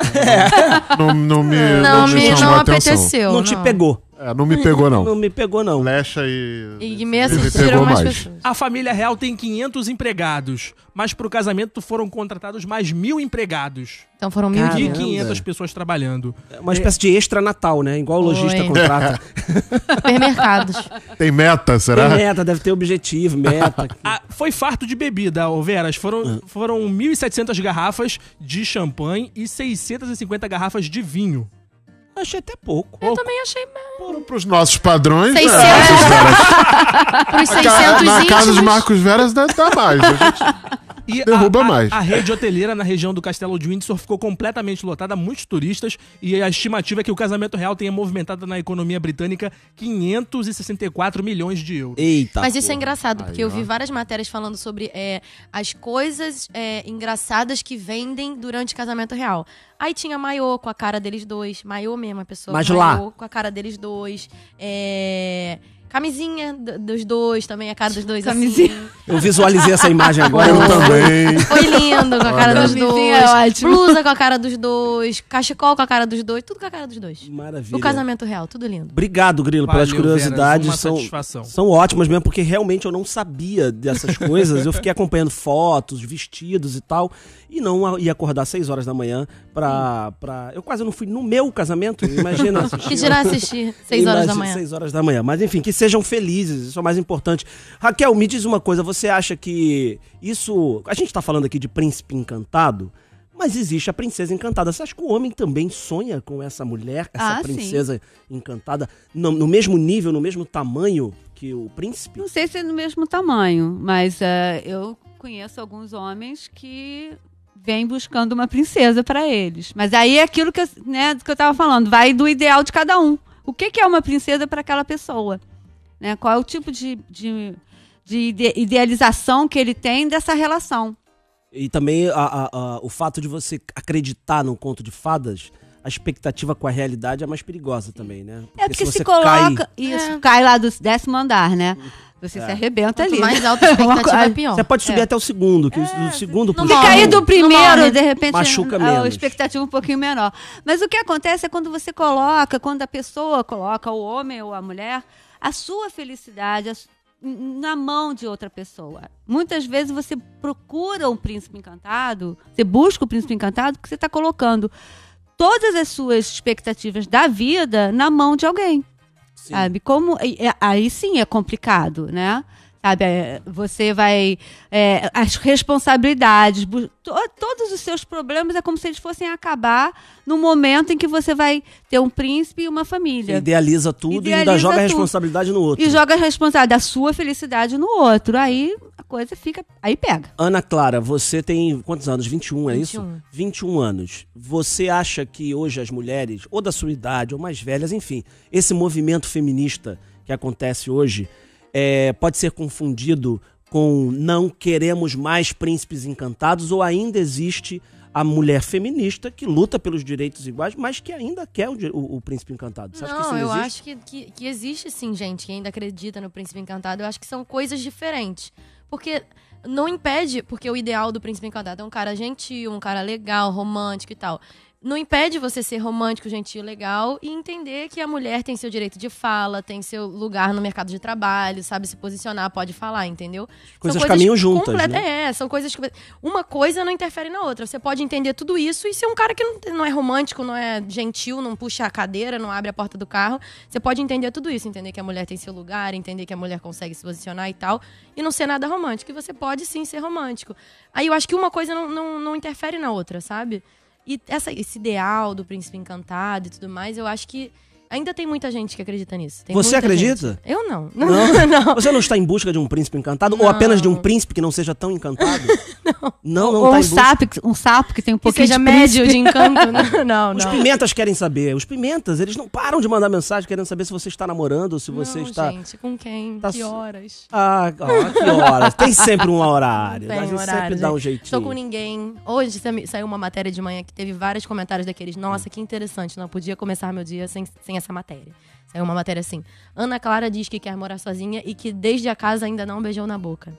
É. <laughs> Não, não me, não, não me, não atenção. apeteceu. Não, não te pegou. É, não me pegou, não. não me pegou, não. Lecha e. E me assistiram mais, mais pessoas. A família real tem 500 empregados, mas pro casamento foram contratados mais mil empregados. Então foram mil e 500 pessoas trabalhando. É uma espécie de extra natal, né? Igual o lojista contrata. <laughs> Supermercados. Tem meta, será? Tem meta, deve ter objetivo, meta. <laughs> ah, foi farto de bebida, ô Veras. Foram, ah. foram 1.700 garrafas de champanhe e 650 garrafas de vinho. Achei até pouco. Eu também achei pouco. Para os nossos padrões, 600. Para os 600 Na casa de Marcos Veras deve estar tá mais. A né, gente... <laughs> E Derruba a, a, mais. A rede hoteleira na região do Castelo de Windsor ficou completamente lotada, muitos turistas, e a estimativa é que o casamento real tenha movimentado na economia britânica 564 milhões de euros. Eita! Mas isso é porra. é engraçado, porque Aí, eu vi várias matérias falando sobre é, as coisas é, engraçadas que vendem durante o casamento real. Aí tinha maiô com a cara deles dois, maiô mesmo, a pessoa. Mas lá. com a cara deles dois. É Camisinha dos dois também, a cara dos dois Camisinha. assim. Eu visualizei essa imagem <laughs> agora, eu também. Foi lindo com a cara dos é dois. É blusa com a cara dos dois, cachecol com a cara dos dois, tudo com a cara dos dois. Maravilha. O casamento real, tudo lindo. Obrigado, Grilo, Valeu, pelas curiosidades. Vera, são, satisfação. são ótimas mesmo, porque realmente eu não sabia dessas coisas. eu fiquei acompanhando fotos, vestidos e tal e não ia acordar às 6 horas da manhã pra, hum. Pra... Eu quase não fui no meu casamento, imagina <laughs> assistir. que dirá assistir 6 horas da manhã. 6 horas da manhã. Mas enfim, que sejam felizes, isso é o mais importante. Raquel, me diz uma coisa, você acha que isso. A gente tá falando aqui de príncipe encantado. Mas existe a princesa encantada. Você acha que o homem também sonha com essa mulher, essa ah, princesa sim. encantada, no, no, mesmo nível, no mesmo tamanho que o príncipe? Não sei se é no mesmo tamanho, mas uh, eu conheço alguns homens que vem buscando uma princesa para eles. Mas aí é aquilo que, né, que eu estava falando, vai do ideal de cada um. O que, que é uma princesa para aquela pessoa? Né? Qual é o tipo de, de, de idealização que ele tem dessa relação? E também a, a, a, o fato de você acreditar num conto de fadas a expectativa com a realidade é mais perigosa também, né? É porque é porque se, se coloca. Cai... Isso, é. cai lá do décimo andar, né? Uhum. Você é. se arrebenta Quanto ali. Mais <laughs> alto é expectativa é pior. Você pode subir é. até o segundo, que o segundo Se cair do primeiro, né? de repente, machuca a, menos. a expectativa um pouquinho menor. Mas o que acontece é quando você coloca, quando a pessoa coloca, o homem ou a mulher, a sua felicidade, a na mão de outra pessoa. Muitas vezes você procura um príncipe encantado, você busca o príncipe encantado porque você está colocando todas as suas expectativas da vida na mão de alguém. Sabe? Como, aí sim é complicado, né? sabe? É, você vai. É, as responsabilidades, to, todos os seus problemas é como se eles fossem acabar no momento em que você vai ter um príncipe e uma família. idealiza tudo idealiza e ainda joga tudo. a responsabilidade no outro. E joga a responsabilidade da sua felicidade no outro. Aí a coisa fica. Aí pega. Ana Clara, você tem quantos anos? 21, é isso? 21 anos. Você acha que hoje as mulheres, ou da sua idade, ou mais velhas, enfim, esse movimento feminista que acontece hoje é, pode ser confundido com não queremos mais príncipes encantados, ou ainda existe a mulher feminista que luta pelos direitos iguais, mas que ainda quer o, o, o príncipe encantado. Você não, não eu acho que, que, que existe sim, gente, que ainda acredita no príncipe encantado. Eu acho que são coisas diferentes. Porque não impede, porque o ideal do príncipe encantado é um cara gentil, um cara legal, romântico e tal não impede você ser romântico, gentil, legal e entender que a mulher tem seu direito de fala, tem seu lugar no mercado de trabalho, sabe se posicionar, pode falar, entendeu? Coisas, coisas caminham juntas, né? É, são coisas que uma coisa não interfere na outra. Você pode entender tudo isso e ser um cara que não, não é romântico, não é gentil, não puxa a cadeira, não abre a porta do carro, você pode entender tudo isso, entender que a mulher tem seu lugar, entender que a mulher consegue se posicionar e tal, e não ser nada romântico. E você pode sim ser romântico. Aí eu acho que uma coisa não, não, não interfere na outra, sabe? E essa, esse ideal do príncipe encantado e tudo mais, eu acho que Ainda tem muita gente que acredita nisso. Tem Você acredita? Gente. Eu não. Não, <laughs> não. Você não está em busca de um príncipe encantado? Ou apenas de um príncipe que não seja tão encantado? <laughs> não. Não, não Ou tá um, sapo, um sapo que tem um pouquinho que seja de príncipe. médio de encanto. Né? <laughs> não, não. Os pimentas querem saber. Os pimentas, eles não param de mandar mensagem querendo saber se você está namorando, se você está... gente, com quem? Tá... Que horas? Ah, ah, que horas? tem sempre um horário. Tem um horário, sempre gente. dá um jeitinho. Estou com ninguém. Hoje saiu uma matéria de manhã que teve vários comentários daqueles. Nossa, que interessante. Não podia começar meu dia sem, sem essa matéria. Saiu uma matéria assim. Ana Clara diz que quer morar sozinha e que desde a casa ainda não beijou na boca.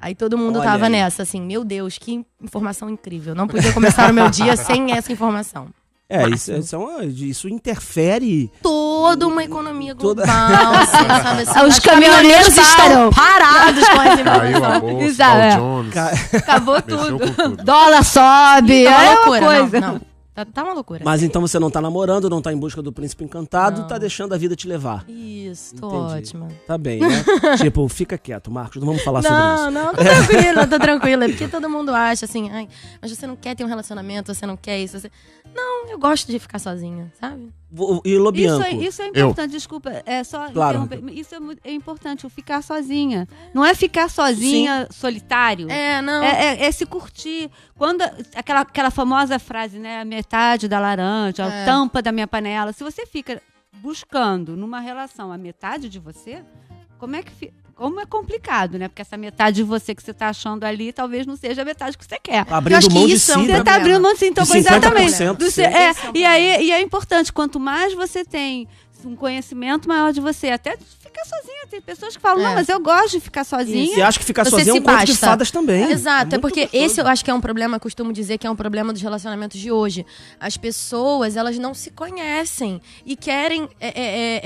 Aí todo mundo Olha tava aí. nessa, assim, meu Deus, que informação incrível. Não podia começar o meu dia <laughs> sem essa informação. É, isso, é, isso, é uma, isso, interfere. Toda uma economia global. Toda... Assim, sabe, assim, Os caminhoneiros estão parados com as Caiu a bolsa, Exato, Dow é. Jones. <laughs> Acabou tudo. tudo. Dólar sobe. E então é, é uma loucura. Coisa. Não, não. Tá, tá, uma loucura. Mas então você não tá namorando, não tá em busca do príncipe encantado, não. tá deixando a vida te levar. Isso, tô Entendi. ótima. Tá bem, né? <laughs> tipo, fica quieto, Marcos, não vamos falar não, sobre isso. Não, não, tô tranquila, tô <laughs> tranquila. É porque todo mundo acha assim, ai, mas você não quer ter um relacionamento, você não quer isso. Você... Não, eu gosto de ficar sozinha, sabe? e Lobianco. Isso, é, isso é importante, eu. desculpa, é só claro. Isso é, é, importante, ficar sozinha. Não é ficar sozinha, Sim. solitário. É, não. É, é, é, se curtir. Quando aquela, aquela famosa frase, né, a metade da laranja, a é. tampa da minha panela. Se você fica buscando numa relação a metade de você, como é que fica? Como é complicado, né? Porque essa metade de você que você está achando ali talvez não seja a metade que você quer. Tá abrindo mão de é si, Você né, está abrindo mão de si, então, de exatamente. Do, é, é e, aí, e é importante, quanto mais você tem um conhecimento maior de você. Até ficar sozinha. Tem pessoas que falam, é. não, mas eu gosto de ficar sozinha. Isso. E acho que ficar sozinha é um basta. conto de fadas também. Exato, é, é porque gostoso. esse eu acho que é um problema, costumo dizer que é um problema dos relacionamentos de hoje. As pessoas, elas não se conhecem e querem. É, é, é,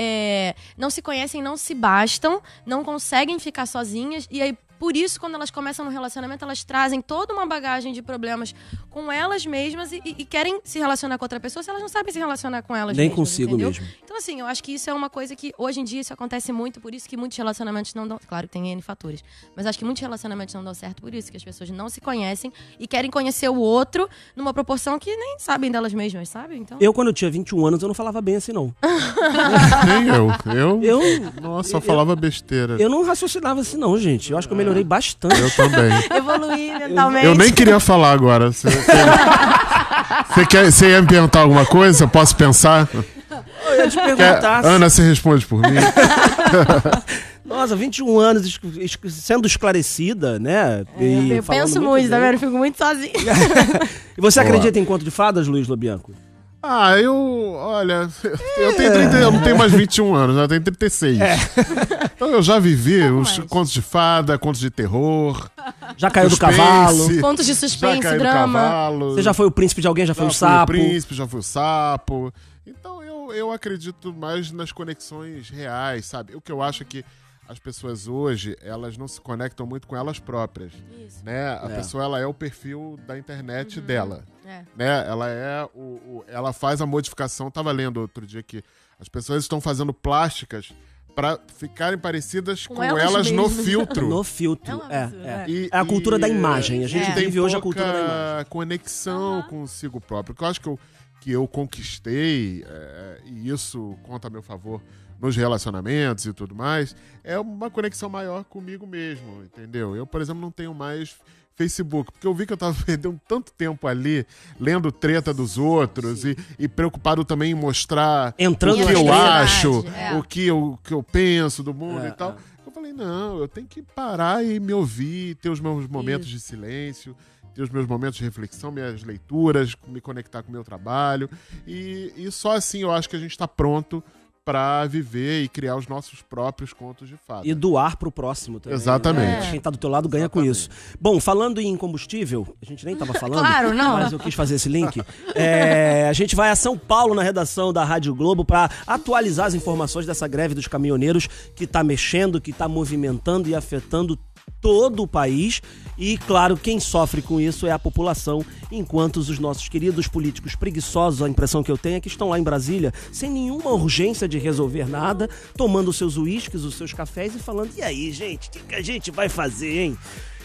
é não se conhecem, não se bastam, não conseguem ficar sozinhas e aí por isso, quando elas começam no relacionamento, elas trazem toda uma bagagem de problemas com elas mesmas e, e querem se relacionar com outra pessoa se elas não sabem se relacionar com elas Nem mesmas, consigo entendeu? mesmo. Então, assim, eu acho que isso é uma coisa que hoje em dia isso acontece muito, por isso que muitos relacionamentos não dão. Claro que tem N fatores, mas acho que muitos relacionamentos não dão certo por isso, que as pessoas não se conhecem e querem conhecer o outro numa proporção que nem sabem delas mesmas, sabe? Então... Eu, quando eu tinha 21 anos, eu não falava bem assim, não. <laughs> Nem eu. Eu, eu. Nossa, eu falava besteira. Eu não raciocinava assim, não, gente. Eu acho que o melhor melhorei bastante. Eu também. Evoluí mentalmente. Eu nem queria falar agora. Você, você, você quer, você ia me perguntar alguma coisa? Eu posso pensar? Eu ia te perguntar. Quer, Ana, você responde por mim. <laughs> Nossa, 21 anos sendo esclarecida, né? É, eu penso muito, muito, tá vendo? Eu fico muito sozinha. <laughs> e você acredita em conto de fadas, Luiz Lobianco? Ah, eu. Olha, eu tenho 30, eu não tenho mais 21 anos, né? eu tenho 36. É. Então eu já vivi Como os contos de fada, contos de terror. Já caiu suspense, do cavalo. Contos de suspense, já drama. Você já foi o príncipe de alguém, já, já foi o sapo. Já fui o príncipe, já foi o sapo. Então eu, eu acredito mais nas conexões reais, sabe? O que eu acho é que as pessoas hoje, elas não se conectam muito com elas próprias. Isso. Né? A é. pessoa ela é o perfil da internet uhum. dela. É. Né? Ela é o, o, ela faz a modificação, tava lendo outro dia que as pessoas estão fazendo plásticas para ficarem parecidas com, com elas, elas no filtro. No filtro, é. é. é. Né? E, é a cultura e, da imagem. A gente é. vive hoje a cultura da imagem. conexão uhum. consigo próprio. Que eu acho que eu, que eu conquistei, é, e isso conta a meu favor, nos relacionamentos e tudo mais, é uma conexão maior comigo mesmo, entendeu? Eu, por exemplo, não tenho mais Facebook, porque eu vi que eu tava <laughs> perdendo tanto tempo ali, lendo treta dos outros e, e, preocupado também em mostrar Entrando o que eu acho, é. o, que eu, o que eu penso do mundo é, e tal. É. Eu falei, não, eu tenho que parar e me ouvir, ter os meus momentos Isso. de silêncio ter os meus momentos de reflexão, minhas leituras, me conectar com o meu trabalho. E, e só assim eu acho que a gente está pronto para viver e criar os nossos próprios contos de fadas. E doar para o próximo também. Né? Exatamente. Né? Quem está do teu lado ganha Exatamente. com isso. Bom, falando em combustível, a gente nem estava <laughs> falando. claro, não. Mas eu quis fazer esse link. É, a gente vai a São Paulo na redação da Rádio Globo para atualizar as informações dessa greve dos caminhoneiros que está mexendo, que está movimentando e afetando todo o país. E, claro, quem sofre com isso é a população, enquanto os nossos queridos políticos preguiçosos, a impressão que eu tenho é que estão lá em Brasília, sem nenhuma urgência de resolver nada, tomando seus uísques, os seus cafés e falando: e aí, gente, o que, que a gente vai fazer, hein?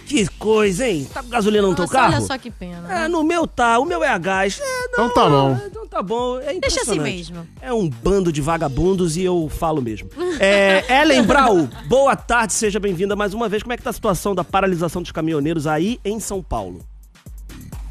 Que coisa, hein? Tá com gasolina no teu carro? Olha só que pena. É, né? no meu tá, o meu é a gás. É, não, então tá bom. É, então tá bom. É Deixa assim mesmo. É um bando de vagabundos e eu falo mesmo. É, <laughs> Ellen Brau, boa tarde, seja bem-vinda mais uma vez. Como é que tá a situação da paralisação dos caminhoneiros aí em São Paulo?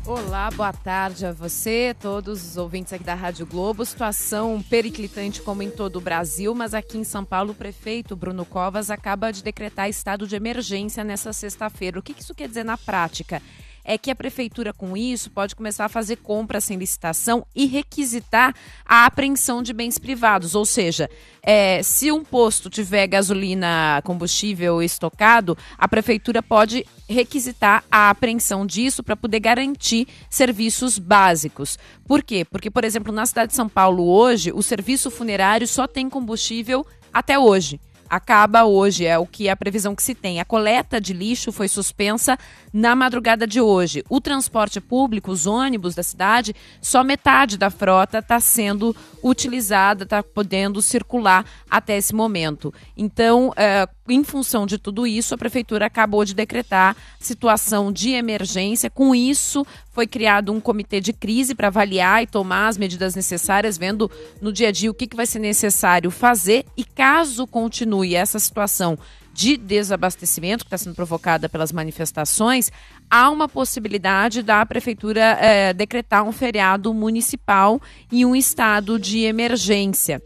Olá, boa tarde a você, todos os ouvintes aqui da Rádio Globo. Situação periclitante como em todo o Brasil, mas aqui em São Paulo, o prefeito Bruno Covas acaba de decretar estado de emergência nessa sexta-feira. O que isso quer dizer na prática? é que a prefeitura, com isso, pode começar a fazer compras sem licitação e requisitar a apreensão de bens privados. Ou seja, é, se um posto tiver gasolina, combustível estocado, a prefeitura pode requisitar a apreensão disso para poder garantir serviços básicos. Por quê? Porque, por exemplo, na cidade de São Paulo hoje, o serviço funerário só tem combustível até hoje acaba hoje, é o que é a previsão que se tem. A coleta de lixo foi suspensa na madrugada de hoje. O transporte público, os ônibus da cidade, só metade da frota está sendo utilizada, está podendo circular até esse momento. Então, é, em função de tudo isso, a prefeitura acabou de decretar situação de emergência. Com isso, foi criado um comitê de crise para avaliar e tomar as medidas necessárias, vendo no dia a dia o que, que vai ser necessário fazer e caso continue essa situação de desabastecimento que está sendo provocada pelas manifestações, há uma possibilidade da prefeitura é, decretar um feriado municipal e um estado de emergência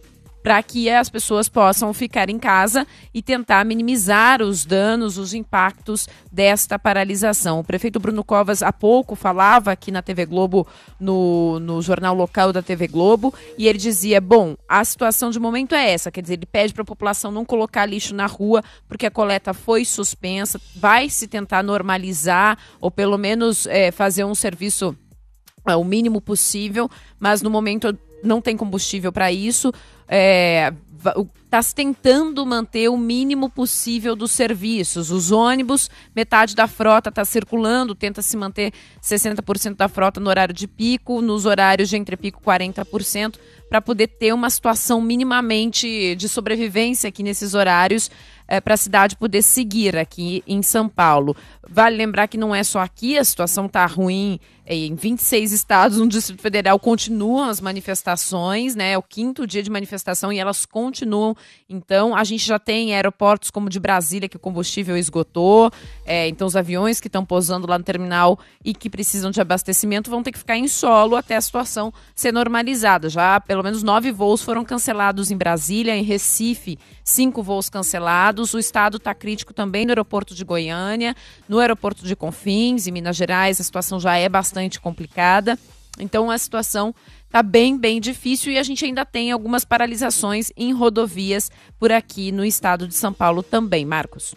para que as pessoas possam ficar em casa e tentar minimizar os danos, os impactos desta paralisação. O prefeito Bruno Covas há pouco falava aqui na TV Globo, no, no jornal local da TV Globo, e ele dizia: bom, a situação de momento é essa, quer dizer, ele pede para a população não colocar lixo na rua, porque a coleta foi suspensa, vai se tentar normalizar, ou pelo menos é, fazer um serviço eh, o mínimo possível, mas no momento não tem combustível para isso. É, está se tentando manter o mínimo possível dos serviços. Os ônibus, metade da frota está circulando, tenta se manter 60% da frota no horário de pico, nos horários de entrepico 40%, para poder ter uma situação minimamente de sobrevivência aqui nesses horários. É, para a cidade poder seguir aqui em São Paulo. Vale lembrar que não é só aqui, a situação está ruim é, em 26 estados no Distrito Federal continuam as manifestações, né? É o quinto dia de manifestação e elas continuam. Então, a gente já tem aeroportos como de Brasília, que o combustível esgotou. É, então, os aviões que estão posando lá no terminal e que precisam de abastecimento vão ter que ficar em solo até a situação ser normalizada. Já pelo menos nove voos foram cancelados em Brasília, em Recife, cinco voos cancelados. O estado está crítico também no aeroporto de Goiânia, no aeroporto de Confins, em Minas Gerais, a situação já é bastante bastante complicada. Então a situação está bem, bem difícil e a gente ainda tem algumas paralisações em rodovias por aqui no estado de São Paulo também, Marcos.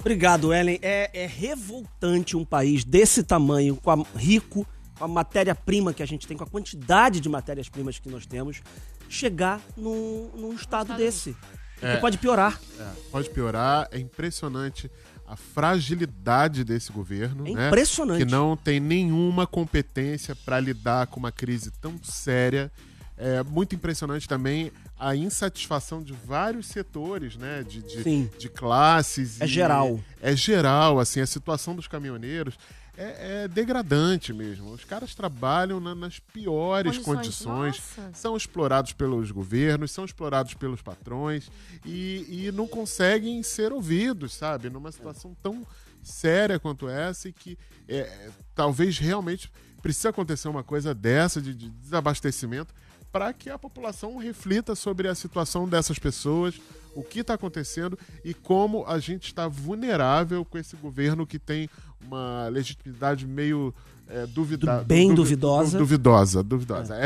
Obrigado, Ellen. É, é revoltante um país desse tamanho, com a, rico, com a matéria-prima que a gente tem, com a quantidade de matérias-primas que nós temos, chegar num, num estado desse. É, pode piorar. É, pode piorar, é impressionante a fragilidade desse governo. É né? impressionante. Que não tem nenhuma competência para lidar com uma crise tão séria. É muito impressionante também a insatisfação de vários setores, né? De, de, de classes. É geral. É geral, assim, a situação dos caminhoneiros é, é, degradante mesmo. Os caras trabalham na, nas piores condições, condições são explorados pelos governos, são explorados pelos patrões e, e não conseguem ser ouvidos, sabe? Numa situação tão séria quanto essa e que é, talvez realmente precisa acontecer uma coisa dessa de, de desabastecimento para que a população reflita sobre a situação dessas pessoas, o que está acontecendo e como a gente está vulnerável com esse governo que tem uma legitimidade meio é, duvidada. Bem duvidosa. Duvidosa, duvidosa. É.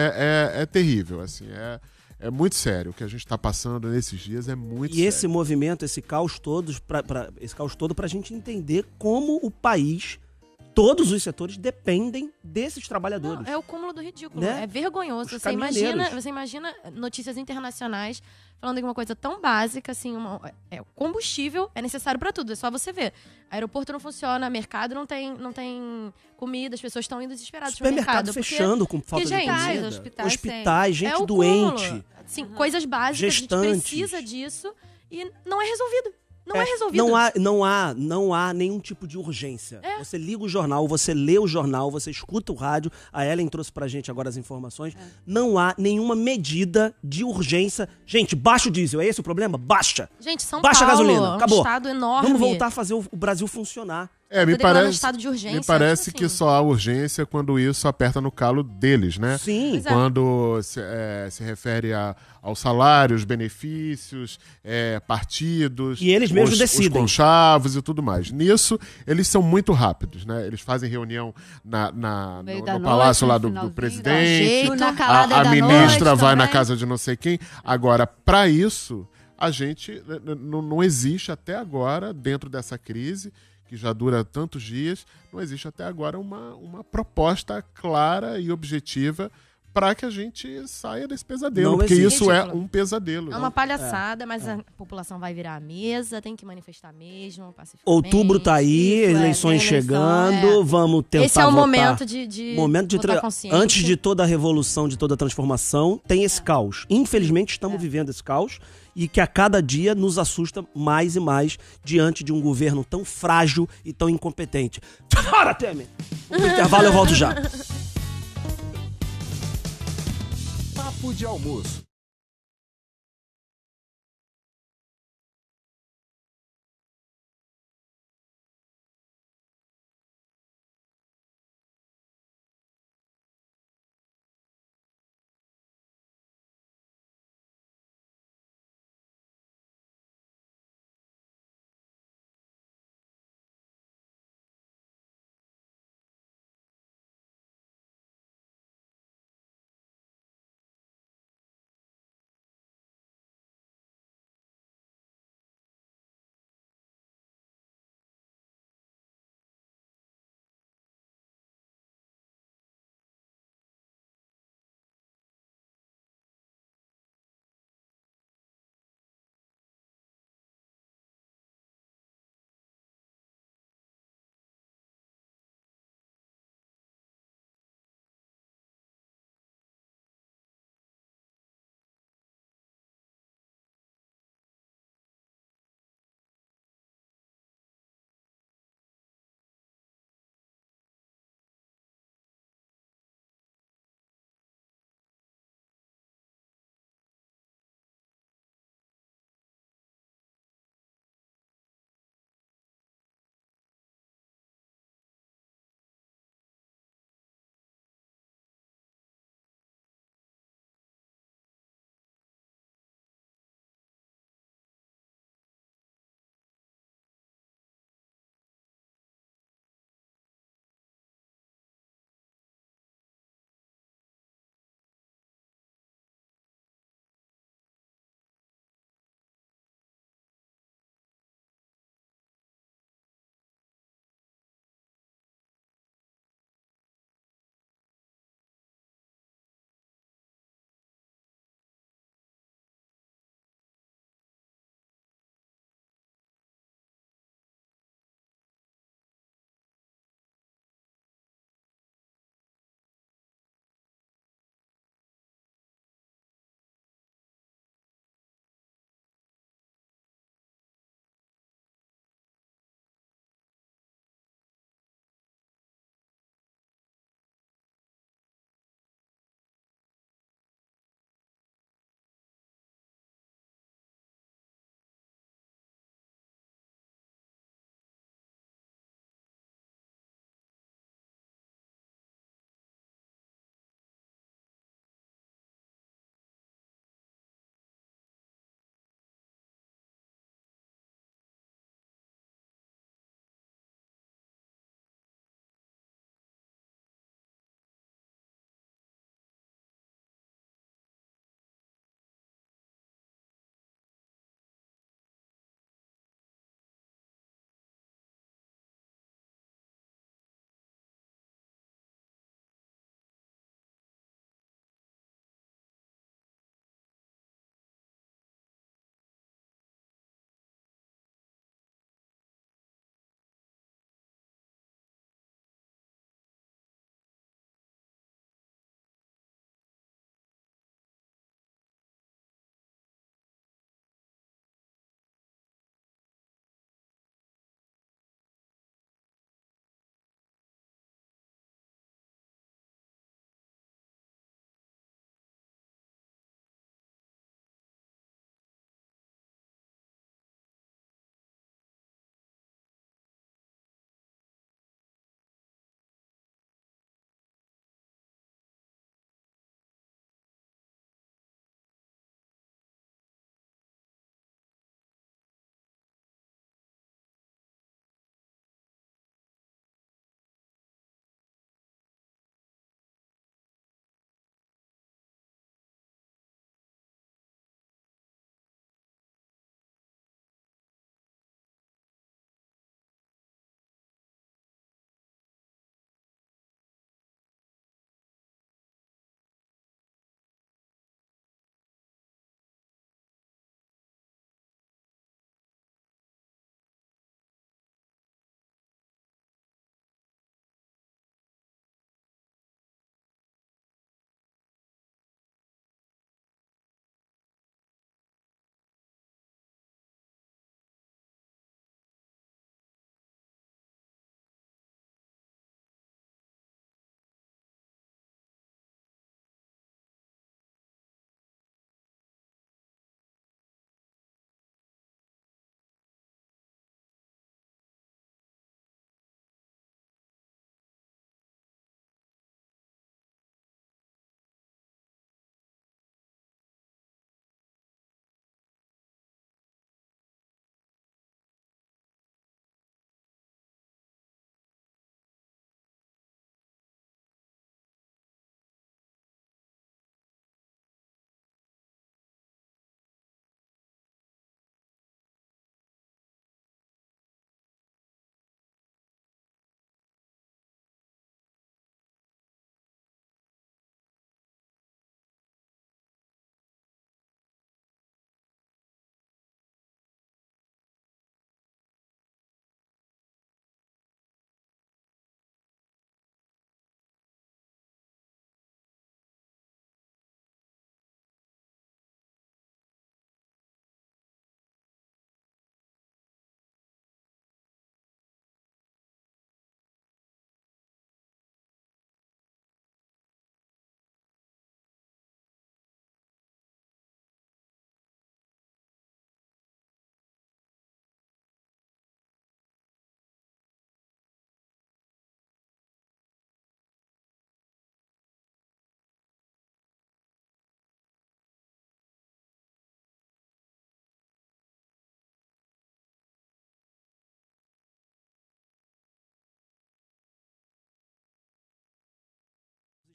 É, é, é terrível, assim. É, é muito sério. O que a gente está passando nesses dias é muito e sério. E esse movimento, esse caos, todos pra, pra, esse caos todo, para a gente entender como o país todos os setores dependem desses trabalhadores. Não, é o cúmulo do ridículo. Né? É vergonhoso. você imagina, você imagina notícias internacionais falando de uma coisa tão básica, assim, uma, é, é combustível é necessário para tudo, é só você ver. Aeroporto não funciona, mercado não tem, não tem comida, as pessoas estão indo desesperadas Supermercado mercado. fechando porque, com falta de comida. Hospitais, hospitais, hospitais gente é doente. Sim, uhum. coisas básicas, Gestantes. a gente precisa disso e não é resolvido. Não é, é resolvido. Não há, não há, não há nenhum tipo de urgência. É. Você liga o jornal, você lê o jornal, você escuta o rádio. A Ellen trouxe pra gente agora as informações. É. Não há nenhuma medida de urgência. Gente, baixa o diesel, é esse o problema? Baixa. Gente, São baixa Paulo, a gasolina, é acabou. Um estado enorme. Vamos voltar a fazer o Brasil funcionar. É, me parece, urgência, me parece assim. que só há urgência quando isso aperta no calo deles, né? Sim. É. Quando se, é, se refere a, aos salários, benefícios, é, partidos. E eles mesmos os, decidem. Os conchavos e tudo mais. Nisso, eles são muito rápidos, né? Eles fazem reunião na, na no, no noite, palácio lá do, do presidente. a, a ministra noite, vai também. na casa de não sei quem. Agora, para isso, a gente não existe até agora, dentro dessa crise que já dura tantos dias, não existe até agora uma, uma proposta clara e objetiva para que a gente saia desse pesadelo, não porque existe. isso é um pesadelo. É uma palhaçada, é. mas é. a população vai virar a mesa, tem que manifestar mesmo, Outubro está aí, isso, é, eleições eleição, chegando, é. vamos tentar Esse é o votar. momento de, de momento de tra... antes de toda a revolução, de toda a transformação, tem esse caos. Infelizmente estamos é. vivendo esse caos e que a cada dia nos assusta mais e mais diante de um governo tão frágil e tão incompetente. Fora, Temer! No intervalo eu volto já. Papo de almoço.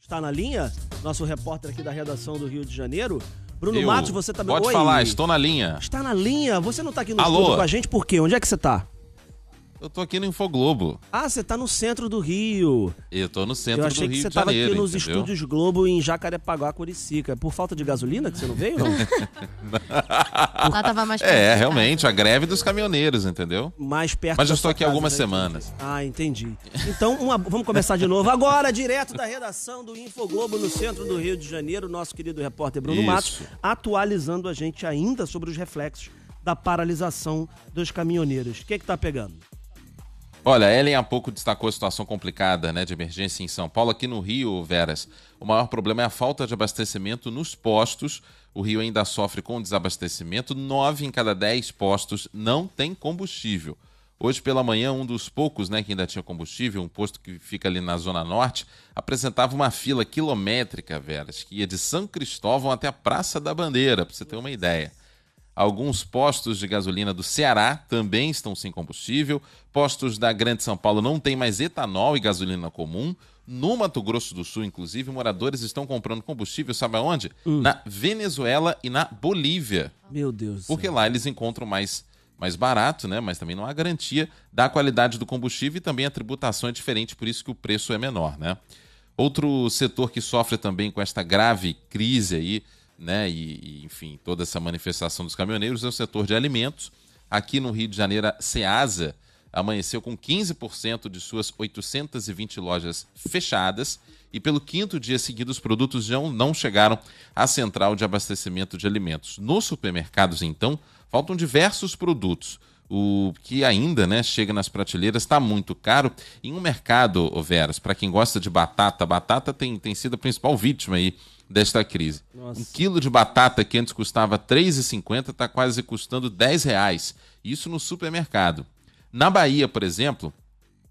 Está na linha? Nosso repórter aqui da redação do Rio de Janeiro. Bruno Eu... Matos, você também... Tá... Pode Oi. falar, estou na linha. Está na linha? Você não está aqui no Alô? estúdio com a gente por quê? Onde é que você está? Eu tô aqui no Infoglobo. Ah, você tá no centro do Rio. Eu tô no centro do Rio de Janeiro. Eu achei que você tava aqui nos entendeu? estúdios Globo em Jacarepaguá, Curicica. É por falta de gasolina que você não veio, não? <laughs> Lá tava mais é, perto. É, realmente, a greve dos caminhoneiros, entendeu? Mais perto. Mas eu estou aqui algumas né, semanas. Ah, entendi. Então, uma... vamos começar de novo. Agora, direto da redação do Infoglobo no centro do Rio de Janeiro, nosso querido repórter Bruno Isso. Matos, atualizando a gente ainda sobre os reflexos da paralisação dos caminhoneiros. O que é que tá pegando? Olha, Ellen há pouco destacou a situação complicada né, de emergência em São Paulo. Aqui no Rio, Veras, o maior problema é a falta de abastecimento nos postos. O Rio ainda sofre com desabastecimento. Nove em cada dez postos não tem combustível. Hoje pela manhã, um dos poucos né, que ainda tinha combustível, um posto que fica ali na Zona Norte, apresentava uma fila quilométrica, Veras, que ia de São Cristóvão até a Praça da Bandeira, para você ter uma ideia. Alguns postos de gasolina do Ceará também estão sem combustível. Postos da Grande São Paulo não têm mais etanol e gasolina comum. No Mato Grosso do Sul, inclusive, moradores estão comprando combustível, sabe aonde? Hum. Na Venezuela e na Bolívia. Meu Deus. Porque lá eles encontram mais, mais barato, né? Mas também não há garantia da qualidade do combustível e também a tributação é diferente, por isso que o preço é menor, né? Outro setor que sofre também com esta grave crise aí né? E, e, enfim, toda essa manifestação dos caminhoneiros é o setor de alimentos. Aqui no Rio de Janeiro, a Ceasa amanheceu com 15% de suas 820 lojas fechadas e pelo quinto dia seguido os produtos já não chegaram à central de abastecimento de alimentos. Nos supermercados, então, faltam diversos produtos. O que ainda né, chega nas prateleiras está muito caro. Em um mercado, Veras, para quem gosta de batata, batata tem, tem sido a principal vítima aí desta crise. Nossa. Um quilo de batata que antes custava R$ 3,50 está quase custando R$ reais. Isso no supermercado. Na Bahia, por exemplo,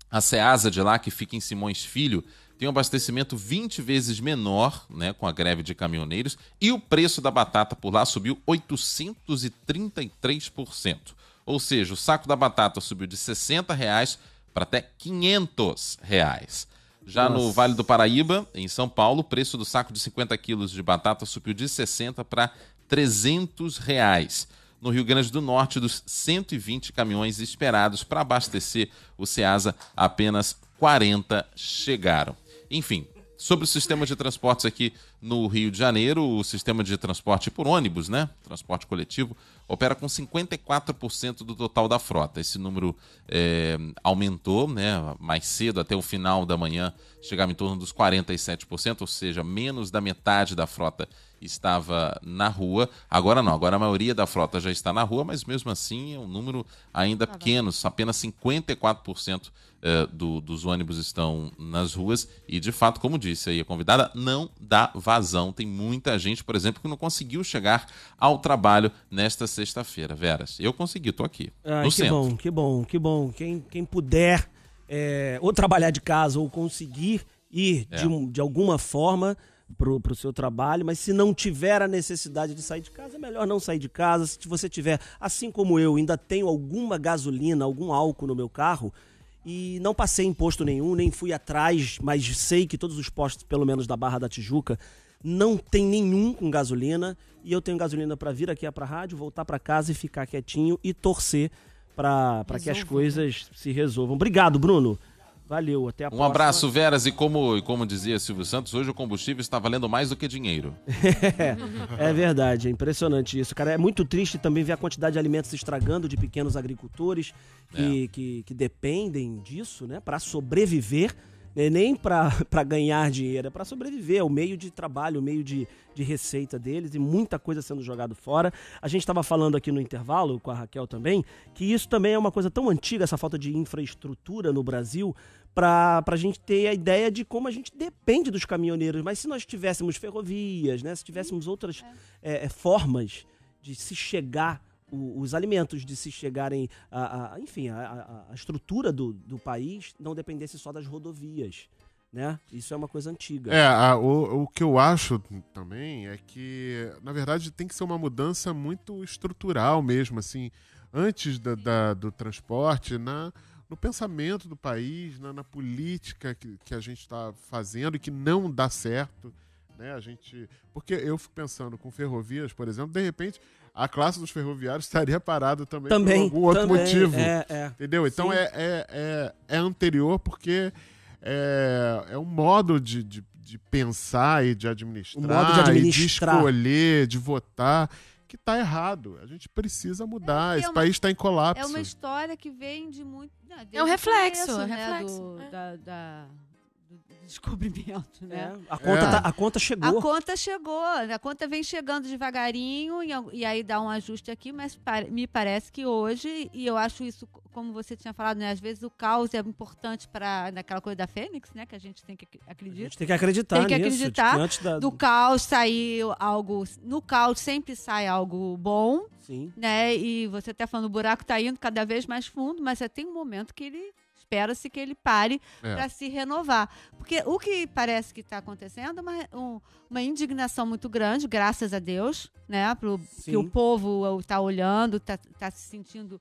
a Ceasa de lá, que fica em Simões Filho, tem um abastecimento 20 vezes menor, né, com a greve de caminhoneiros, e o preço da batata por lá subiu 833%. Ou seja, o saco da batata subiu de 60 reais para até 500 reais. Já Nossa. no Vale do Paraíba, em São Paulo, o preço do saco de 50 quilos de batata subiu de 60 para 300 reais. No Rio Grande do Norte, dos 120 caminhões esperados para abastecer o SEASA, apenas 40 chegaram. Enfim, sobre o sistema de transportes aqui no Rio de Janeiro, o sistema de transporte por ônibus, né? Transporte coletivo, opera com 54% do total da frota. Esse número é, aumentou né, mais cedo, até o final da manhã, chegava em torno dos 47%, ou seja, menos da metade da frota estava na rua. Agora não, agora a maioria da frota já está na rua, mas mesmo assim é um número ainda tá pequeno, apenas 54% uh, do, dos ônibus estão nas ruas. E, de fato, como disse aí a convidada, não dá vazão. Tem muita gente, por exemplo, que não conseguiu chegar ao trabalho nesta sexta-feira. Veras, eu consegui, estou aqui. Ai, no que centro. bom, que bom, que bom. Quem, quem puder é, ou trabalhar de casa ou conseguir ir é. de, de alguma forma para o seu trabalho, mas se não tiver a necessidade de sair de casa, é melhor não sair de casa. Se você tiver, assim como eu, ainda tenho alguma gasolina, algum álcool no meu carro, e não passei imposto nenhum, nem fui atrás, mas sei que todos os postos, pelo menos da Barra da Tijuca, não tem nenhum com gasolina e eu tenho gasolina para vir aqui para a rádio, voltar para casa e ficar quietinho e torcer para que as né? coisas se resolvam. Obrigado, Bruno. Valeu, até a um próxima. Um abraço, Veras. E como, e como dizia Silvio Santos, hoje o combustível está valendo mais do que dinheiro. <laughs> é verdade, é impressionante isso. Cara, é muito triste também ver a quantidade de alimentos estragando de pequenos agricultores que, é. que, que dependem disso, né, para sobreviver né, nem para <laughs> ganhar dinheiro, é para sobreviver, é o meio de trabalho, o meio de, de receita deles e muita coisa sendo jogado fora. A gente estava falando aqui no intervalo com a Raquel também, que isso também é uma coisa tão antiga, essa falta de infraestrutura no Brasil, para a gente ter a ideia de como a gente depende dos caminhoneiros. Mas se nós tivéssemos ferrovias, né, se tivéssemos outras é, é, é formas de se chegar os alimentos, de se chegarem a, a enfim, a, a estrutura do, do, país não dependesse só das rodovias. Né? Isso é uma coisa antiga. É, a, o, o que eu acho também é que, na verdade, tem que ser uma mudança muito estrutural mesmo, assim, antes da, da do transporte, na, no pensamento do país, na, na política que, que, a gente está fazendo e que não dá certo. Né? A gente, porque eu fico pensando com ferrovias, por exemplo, de repente a classe dos ferroviários <laughs> estaria parada também, também por algum outro também, motivo. É, é. Entendeu? Então é, é, é, é, anterior porque é, é um modo de, de, de pensar e de administrar, de administrar, e de escolher, de votar que está errado. A gente precisa mudar. É, é Esse tá é uma, país está em colapso. É uma história que vem de muito. Não, é um reflexo. Né, reflexo. Né, do, é. da, da descobrimento, né? É. A, conta é. tá, a conta chegou. A conta chegou, a conta vem chegando devagarinho e, e aí dá um ajuste aqui, mas par, me parece que hoje, e eu acho isso, como você tinha falado, né? Às vezes o caos é importante para naquela coisa da Fênix, né? Que a gente tem que acreditar. A gente tem que acreditar Tem que nisso, acreditar. Tipo, antes da... Do caos sair algo... No caos sempre sai algo bom, Sim. né? E você até tá falando, o buraco está indo cada vez mais fundo, mas já tem um momento que ele espera-se que ele pare é. para se renovar. Porque o que parece que está acontecendo é uma, um, uma indignação muito grande, graças a Deus, né? Pro, que o povo está olhando, está tá se sentindo.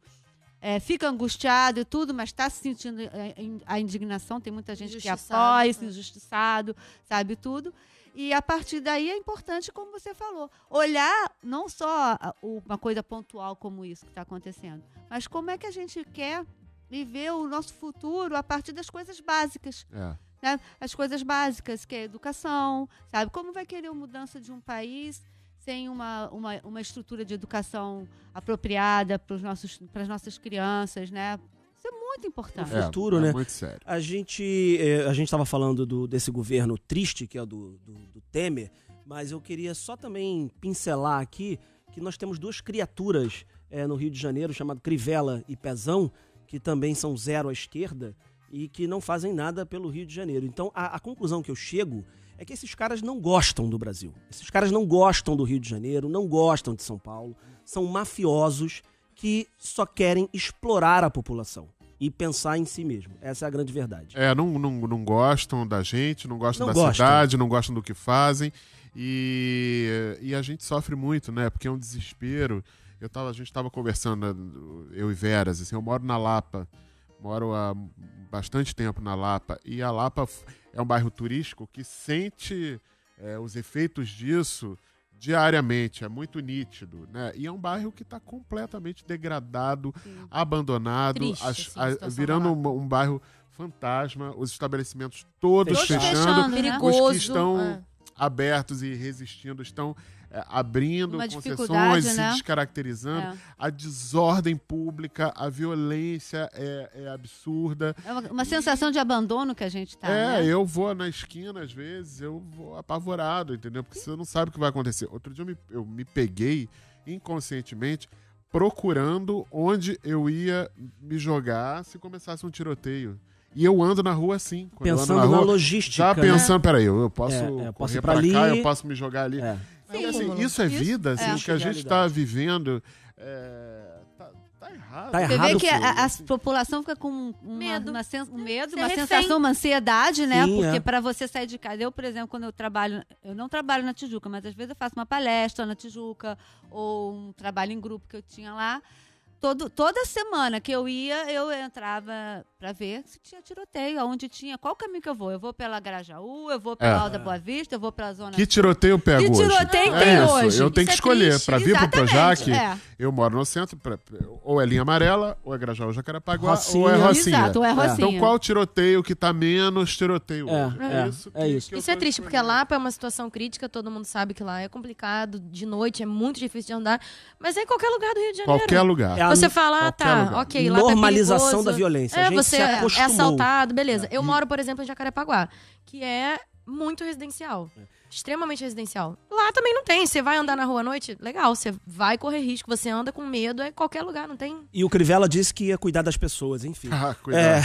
É, fica angustiado e tudo, mas está se sentindo é, é, a indignação. Tem muita gente que apoia, se né? injustiçado, sabe tudo. E a partir daí é importante, como você falou, olhar não só uma coisa pontual como isso que está acontecendo, mas como é que a gente quer viver o nosso futuro a partir das coisas básicas. É. Né? As coisas básicas, que é educação, sabe? Como vai querer uma mudança de um país sem uma, uma, uma estrutura de educação apropriada para as nossas crianças, né? Isso é muito importante. É, futuro, é né? Muito sério. A gente é, a gente estava falando do, desse governo triste que é o do, do, do Temer, mas eu queria só também pincelar aqui que nós temos duas criaturas é, no Rio de Janeiro chamado Crivella e Pezão que também são zero à esquerda e que não fazem nada pelo Rio de Janeiro. Então, a, a conclusão que eu chego é que esses caras não gostam do Brasil. Esses caras não gostam do Rio de Janeiro, não gostam de São Paulo. São mafiosos que só querem explorar a população e pensar em si mesmo. Essa é a grande verdade. É, não, não, não gostam da gente, não gostam não da gostam. cidade, não gostam do que fazem. E, e a gente sofre muito, né? Porque é um desespero. Eu tava, a gente estava conversando, né, eu e Veras, assim, eu moro na Lapa, moro há bastante tempo na Lapa, e a Lapa é um bairro turístico que sente é, os efeitos disso diariamente, é muito nítido, né? E é um bairro que está completamente degradado, Sim. abandonado, Triste, as, assim, a, virando um, um, bairro fantasma, os estabelecimentos todos, todos fechando, fechando né? os que estão é. abertos e resistindo estão é, abrindo Uma concessões, se né? descaracterizando. É. A desordem pública, a violência é, é absurda. É uma, uma e... sensação de abandono que a gente tá. É, né? eu vou na esquina, às vezes, eu vou apavorado, entendeu? Porque você não sabe o que vai acontecer. Outro dia eu me, eu me peguei inconscientemente procurando onde eu ia me jogar se começasse um tiroteio. E eu ando na rua assim. Pensando na, rua, logística. Já né? pensando, né? peraí, eu, posso é, é eu correr posso pra, pra cá, eu posso me jogar ali. É. Sim. Assim, isso é vida, assim, é o que a gente está vivendo. É, tá, tá, errado. Tá você vê que a, a, população fica com uma, medo. Uma, um medo, é uma sensação, uma ansiedade, né? Sim, Porque para você sair de casa, eu, por exemplo, quando eu trabalho, eu não trabalho na Tijuca, mas às vezes eu faço uma palestra na Tijuca ou um trabalho em grupo que eu tinha lá todo, toda semana que eu ia, eu entrava para ver se tinha tiroteio, aonde tinha, qual caminho que eu vou? Eu vou pela Grajaú, eu vou pela é. Alda Boa Vista, eu vou pra Zona... Que tiroteio eu pego que hoje? Que tiroteio é tem é hoje? Isso. Eu tenho isso que é escolher, para vir pro Projac, é. eu moro no centro, pra, ou é Linha Amarela, ou é Grajaú Jacarapaguá, Rocinha. ou é Rocinha. Exato, ou é, é Rocinha. Então qual tiroteio que tá menos tiroteio hoje? É, isso. É isso, isso é triste, porque lá é uma situação crítica, todo mundo sabe que lá é complicado, de noite é muito difícil de andar, mas é em qualquer lugar do Rio de Janeiro. Qualquer lugar. Você fala, ah, tá, ok, lá Normalização tá da violência. É, gente, é assaltado, beleza. Eu moro, por exemplo, em Jacarepaguá, que é muito residencial. É. Extremamente residencial. Lá também não tem. Você vai andar na rua à noite, legal, você vai correr risco, você anda com medo, é qualquer lugar, não tem. E o Crivella disse que ia cuidar das pessoas, enfim. ah, cuidar. É.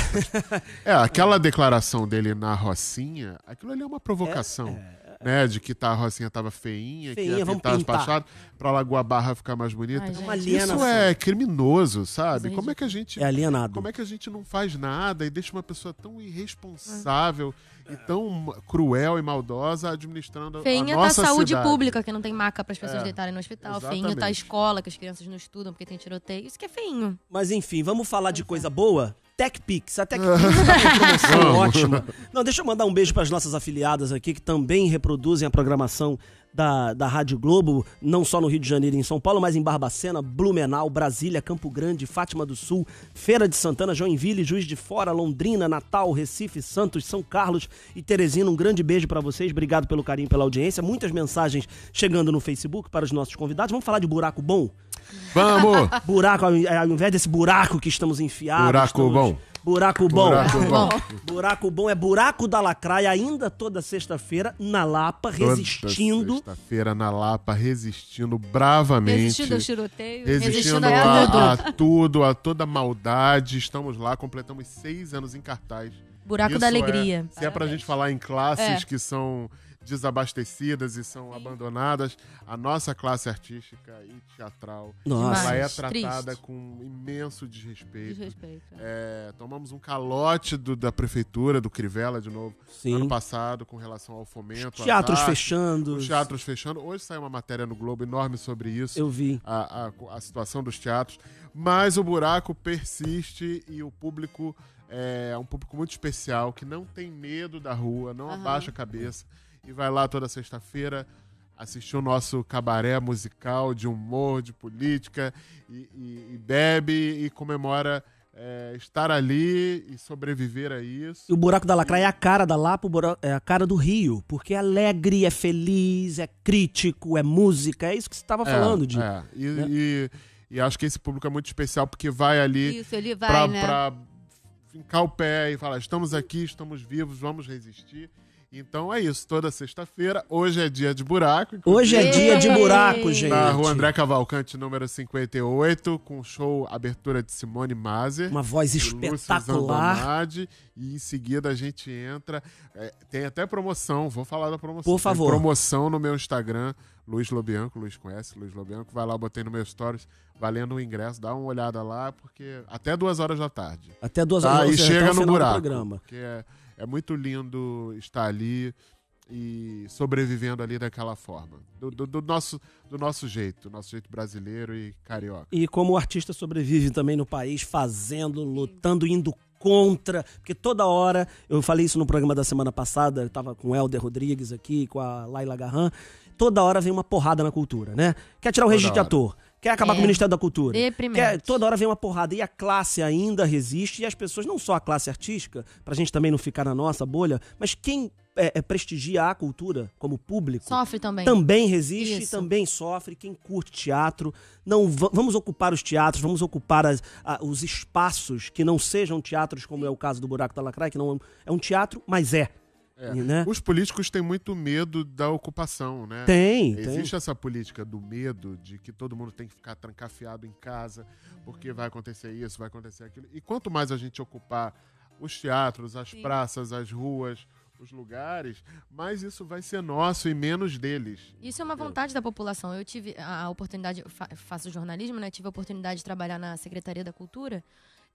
<laughs> é, aquela declaração dele na Rocinha, aquilo ali é uma provocação. É, é né? De que tá, a Rocinha tava feinha, feinha que ia pintar despachado, pra Lagoa Barra ficar mais bonita. Ai, Isso é criminoso, sabe? Como é que a gente. É alienado. Como é que a gente não faz nada e deixa uma pessoa tão irresponsável ah. e tão cruel e maldosa administrando feinha a tá nossa tá a saúde cidade. pública, que não tem maca para as pessoas é. deitarem no hospital. Tá exatamente. Feinho tá a escola, que as crianças não estudam porque tem tiroteio. Isso que é feinho. Mas enfim, vamos falar de coisa boa? TechPix. A TechPix tá com promoção <laughs> ótima. Não, deixa eu mandar um beijo para as nossas afiliadas aqui que também reproduzem a programação da, da Rádio Globo, não só no Rio de Janeiro e em São Paulo, mas em Barbacena, Blumenau, Brasília, Campo Grande, Fátima do Sul, Feira de Santana, Joinville, Juiz de Fora, Londrina, Natal, Recife, Santos, São Carlos e Teresina. Um grande beijo para vocês, obrigado pelo carinho, pela audiência. Muitas mensagens chegando no Facebook para os nossos convidados. Vamos falar de buraco bom? Vamos! Buraco, ao invés desse buraco que estamos enfiados. Buraco estamos... bom Buraco bom. Buraco bom. buraco bom é buraco da lacraia, ainda toda sexta-feira na Lapa, resistindo. Sexta-feira na Lapa, resistindo bravamente. Resistindo ao tiroteio. Resistindo, resistindo a, a, tudo, a toda maldade. Estamos lá, completamos seis anos em cartaz. Buraco Isso da Alegria. É, se é pra gente falar em classes é. que são desabastecidas e são Sim. abandonadas, a nossa classe artística e teatral nossa. ela é tratada Triste. com imenso desrespeito. desrespeito é. é. tomamos um calote do, da prefeitura, do Crivella, de novo, Sim. ano passado, com relação ao fomento. Os teatros fechando. Os teatros fechando. Hoje saiu uma matéria no Globo enorme sobre isso. Eu vi. A, a, a situação dos teatros. Mas o buraco persiste e o público é, é um público muito especial que não tem medo da rua, não uhum. abaixa a cabeça e vai lá toda sexta-feira assistir o nosso cabaré musical de humor, de política, e, e, e bebe e comemora é, estar ali e sobreviver a isso. E o Buraco da Lacraia é a cara da Lapa, é a cara do Rio, porque é alegre, é feliz, é crítico, é música, é isso que você estava é, falando, de. É. Né? E, né? e, e, acho que esse público é muito especial, porque vai ali para né? fincar o pé e falar: estamos aqui, estamos vivos, vamos resistir. Então é isso, toda sexta-feira. Hoje é dia de buraco. Hoje é dia de buraco, gente. Na rua André Cavalcante, número 58, com show abertura de Simone Mazer. Uma voz espetacular. E em seguida a gente entra. É, tem até promoção, vou falar da promoção. Por favor. Tem promoção no meu Instagram, Luiz Lobianco, Luiz conhece, Luiz Lobianco. Vai lá, botei no meu stories, valendo o ingresso, dá uma olhada lá, porque até duas horas da tarde. Até duas tá, horas da tarde. E chega no buraco. Programa. Porque é é muito lindo estar ali e sobrevivendo ali daquela forma. Do, do, do, nosso, do nosso jeito, nosso jeito brasileiro e carioca. E como o artista sobrevive também no país, fazendo, lutando, indo contra, porque toda hora, eu falei isso no programa da semana passada, eu tava com o Helder Rodrigues aqui, com a Laila Garran, toda hora vem uma porrada na cultura, né? Quer tirar o registro de ator Quer acabar é. com o é. Ministério da Cultura. É, Quer, toda hora vem uma porrada. E a classe ainda resiste. E as pessoas, não só a classe artística, pra gente também não ficar na nossa bolha, mas quem é, é, prestigia a cultura como público. Sofre também. Também resiste, Isso. também sofre. Quem curte teatro, não vamos ocupar os teatros, vamos ocupar as, a, os espaços que não sejam teatros, como é o caso do Buraco da Lacraia, que não é um é teatro, mas é. É. Né? Os políticos têm muito medo da ocupação, né? Tem. Existe tem. essa política do medo de que todo mundo tem que ficar trancafiado em casa, porque vai acontecer isso, vai acontecer aquilo. E quanto mais a gente ocupar os teatros, as Sim. praças, as ruas, os lugares, mais isso vai ser nosso e menos deles. Isso é uma vontade da população. Eu tive a oportunidade, faço jornalismo, né? Tive a oportunidade de trabalhar na Secretaria da Cultura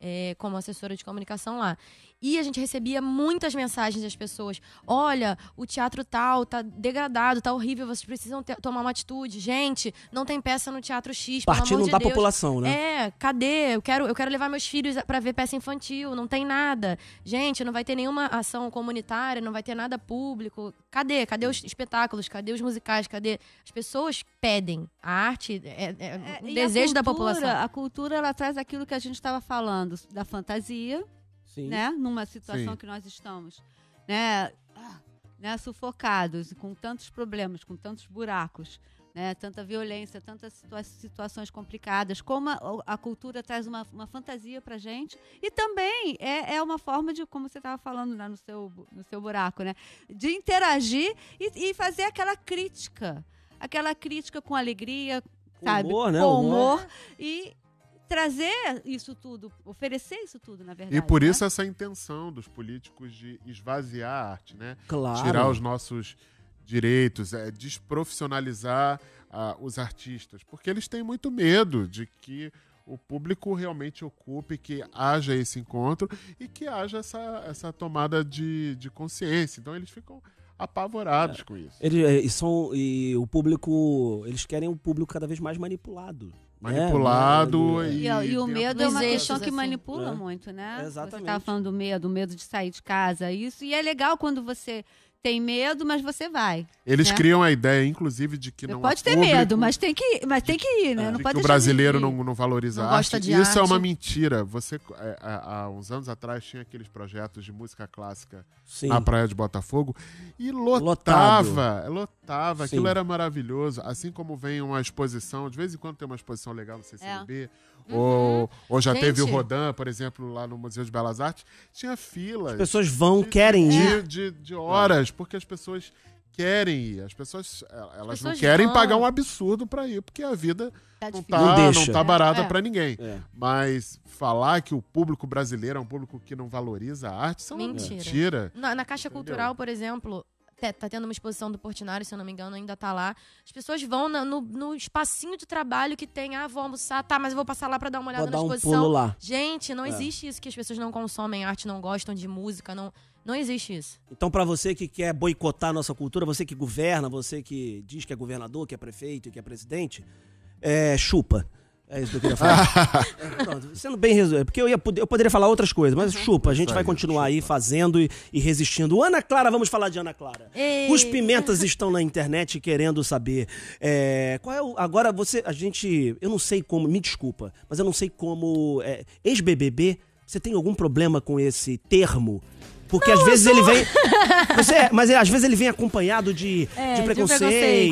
é, como assessora de comunicação lá. E a gente recebia muitas mensagens das pessoas: olha, o teatro tal tá degradado, tá horrível, vocês precisam ter, tomar uma atitude. Gente, não tem peça no teatro X. Partindo de da Deus. população, né? É, cadê? Eu quero, eu quero levar meus filhos para ver peça infantil, não tem nada. Gente, não vai ter nenhuma ação comunitária, não vai ter nada público. Cadê? Cadê os espetáculos? Cadê os musicais? Cadê? As pessoas pedem. A arte é, é, é, é um desejo cultura, da população. A cultura ela traz aquilo que a gente estava falando falando da fantasia, Sim. né? Numa situação Sim. que nós estamos, né? Ah, né? Sufocados, com tantos problemas, com tantos buracos, né? Tanta violência, tantas situa situações complicadas. Como a, a cultura traz uma, uma fantasia pra gente e também é, é uma forma de, como você estava falando né? no, seu, no seu buraco, né? De interagir e, e fazer aquela crítica. Aquela crítica com alegria, sabe? Humor, né? Com humor. humor. E trazer isso tudo, oferecer isso tudo, na verdade. E por né? isso essa intenção dos políticos de esvaziar a arte, né? Claro. Tirar os nossos direitos, é, desprofissionalizar ah, os artistas, porque eles têm muito medo de que o público realmente ocupe, que haja esse encontro e que haja essa, essa tomada de, de consciência. Então eles ficam apavorados é, com isso. Eles, é, e, são, e o público, eles querem um público cada vez mais manipulado manipulado. É, e, e, e, o medo é uma questão que assim. manipula é. muito, né? Tá Exatamente. Você estava falando do medo, o medo de sair de casa, isso. E é legal quando você tem medo, mas você vai. Eles né? criam a ideia, inclusive, de que não pode ter público, medo, mas tem que, ir, mas tem que ir, né? Não pode que o brasileiro de... não, não valoriza não a arte. Isso arte. é uma mentira. Você há, é, é, há, uns anos atrás tinha aqueles projetos de música clássica Sim. na praia de Botafogo e lotava, Lotado. lotava. Sim. Aquilo era maravilhoso. Assim como vem uma exposição, de vez em quando tem uma exposição legal no CCB. É Uhum. Ou, ou já Gente. teve o Rodin, por exemplo, lá no Museu de Belas Artes. Tinha filas. As pessoas vão, de, querem de, ir. De, de horas, é. porque as pessoas querem ir. As pessoas, elas pessoas não querem vão. pagar um absurdo para ir, porque a vida tá não, tá, não, não, tá, barata é. para ninguém. É. Mas falar que o público brasileiro é um público que não valoriza a arte, são mentira. mentira. Na, na Caixa Entendeu? Cultural, por exemplo, Tá, tá tendo uma exposição do Portinari, se eu não me engano, ainda tá lá. As pessoas vão na, no, no espacinho de trabalho que tem, ah, vou almoçar, tá, mas eu vou passar lá para dar uma olhada vou na exposição. Um pulo lá. Gente, não é. existe isso que as pessoas não consomem arte, não gostam de música, não. Não existe isso. Então, para você que quer boicotar a nossa cultura, você que governa, você que diz que é governador, que é prefeito, que é presidente, é, chupa. É isso que eu queria falar. <laughs> é, sendo bem resumido, é, porque eu, ia, eu poderia falar outras coisas, mas uhum. chupa, a gente vai continuar aí fazendo e, e resistindo. Ana Clara, vamos falar de Ana Clara. Ei. Os pimentas estão na internet querendo saber é, qual é o, Agora você, a gente, eu não sei como, me desculpa, mas eu não sei como é, ex-BBB, você tem algum problema com esse termo? Porque não, às vezes ele vem. Mas, é, mas é, às vezes ele vem acompanhado de, é, de preconceito. De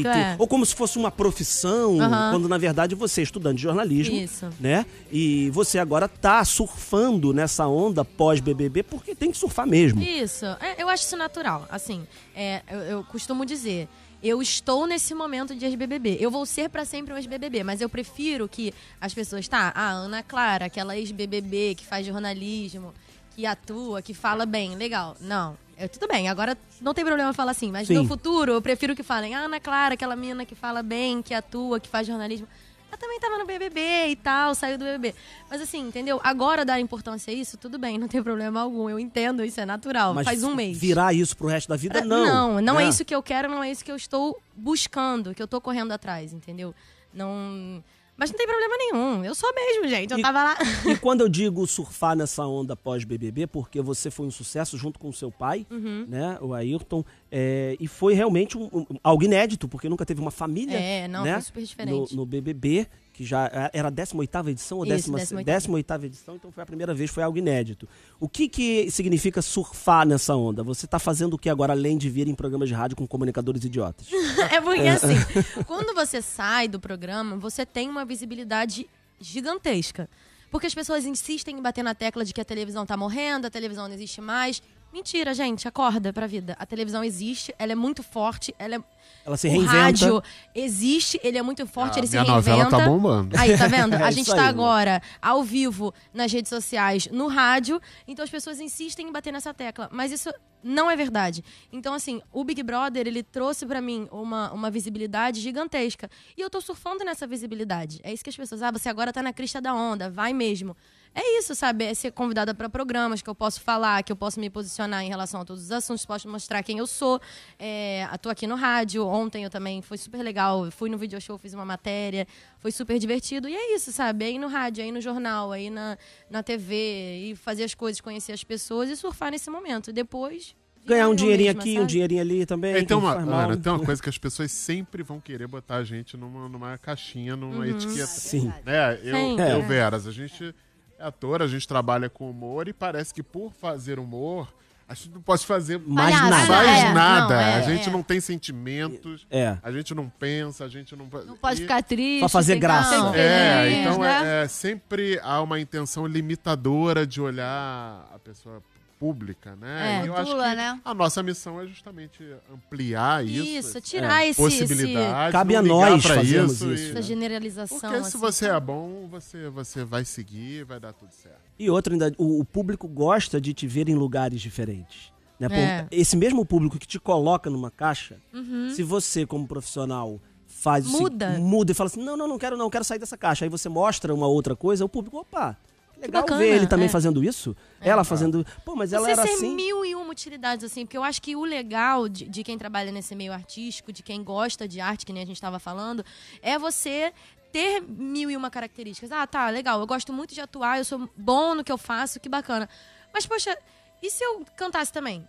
preconceito é. Ou como se fosse uma profissão, quando na verdade você é estudante de jornalismo. Isso. né? E você agora tá surfando nessa onda pós-BBB porque tem que surfar mesmo. Isso. É, eu acho isso natural. Assim, é, eu, eu costumo dizer eu estou nesse momento de ex-BBB. Eu vou ser para sempre um ex-BBB, mas eu prefiro que as pessoas, tá? A Ana Clara, aquela ex-BBB que faz jornalismo, que atua, que fala bem, legal. Não, é tudo bem, agora não tem problema falar assim, mas Sim. no futuro eu prefiro que falem ah, Ana Clara, aquela menina que fala bem, que atua, que faz jornalismo. Ela também tava no BBB e tal, saiu do BBB. Mas assim, entendeu? Agora dar importância a isso, tudo bem, não tem problema algum. Eu entendo, isso é natural. Mas faz um mês. Virar isso pro resto da vida, não. Não, não é. é isso que eu quero, não é isso que eu estou buscando, que eu tô correndo atrás, entendeu? Não mas não tem problema nenhum. Eu sou mesmo, gente. Eu e, tava lá. E <laughs> quando eu digo surfar nessa onda pós-BBB, porque você foi um sucesso junto com seu pai, uhum. né? O Ayrton. É, e foi realmente um, um, algo inédito, porque nunca teve uma família. É, não, né, foi super diferente. No, no BBB que já ah, era a 18ª edição ou Isso, 18ª. 18ª edição, então foi a primeira vez, foi algo inédito. O que, que significa surfar nessa onda? Você está fazendo o que agora, além de vir em programas de rádio com comunicadores idiotas? <laughs> é porque é. assim, <laughs> quando você sai do programa, você tem uma visibilidade gigantesca. Porque as pessoas insistem em bater na tecla de que a televisão está morrendo, a televisão não existe mais. Mentira, gente, acorda pra vida. A televisão existe, ela é muito forte, ela é. Ela se reinventa. O rádio existe, ele é muito forte, ah, ele se reinventa. A novela tá bombando. Aí, tá vendo? <laughs> A é gente tá aí, agora ao vivo nas redes sociais, no rádio, então as pessoas insistem em bater nessa tecla, mas isso não é verdade. Então assim, o Big Brother, ele trouxe para mim uma, uma visibilidade gigantesca, e eu tô surfando nessa visibilidade. É isso que as pessoas, ah, você agora tá na crista da onda, vai mesmo é isso, sabe? É ser convidada para programas que eu posso falar, que eu posso me posicionar em relação a todos os assuntos, posso mostrar quem eu sou. É, tô aqui no rádio, ontem eu também foi super legal, fui no video show, fiz uma matéria, foi super divertido. E é isso, sabe? Aí no rádio, aí no jornal, aí na, na TV, e fazer as coisas, conhecer as pessoas e surfar nesse momento. Depois, ganhar um dinheirinho aqui, sabe? um dinheirinho ali também. É, mano, cara, tem uma coisa que as pessoas sempre vão querer botar a gente numa, numa caixinha, numa uhum, etiqueta. Sim. Né? Eu, Eu, né? Veras, a gente. É é ator, a gente trabalha com humor e parece que por fazer humor, a gente não pode fazer mais nada. Né? É, nada. Mais nada. Não, é, a é. gente é. não tem sentimentos, é. a gente não pensa, a gente não. Não pode e... ficar triste. Pra fazer graça. Não, é, então né? é, sempre há uma intenção limitadora de olhar a pessoa pública, né? É, e eu Lula, acho que né? a nossa missão é justamente ampliar isso. Isso, é, tirar é, esse, possibilidade. Esse... Cabe a nós fazermos isso. isso né? generalização. Porque assim, se você tá? é bom, você, você vai seguir, vai dar tudo certo. E outra, ainda, o, o público gosta de te ver em lugares diferentes. Né? É. Esse mesmo público que te coloca numa caixa, uhum. se você, como profissional, faz muda. Se, muda e fala assim: não, não, não quero, não, quero sair dessa caixa. Aí você mostra uma outra coisa, o público, opa, legal bacana, ver ele também é. fazendo isso. É. Ela fazendo. Pô, mas ela Você era assim. mil e uma utilidades, assim, porque eu acho que o legal de, de quem trabalha nesse meio artístico, de quem gosta de arte, que nem a gente estava falando, é você ter mil e uma características. Ah, tá, legal, eu gosto muito de atuar, eu sou bom no que eu faço, que bacana. Mas, poxa, e se eu cantasse também?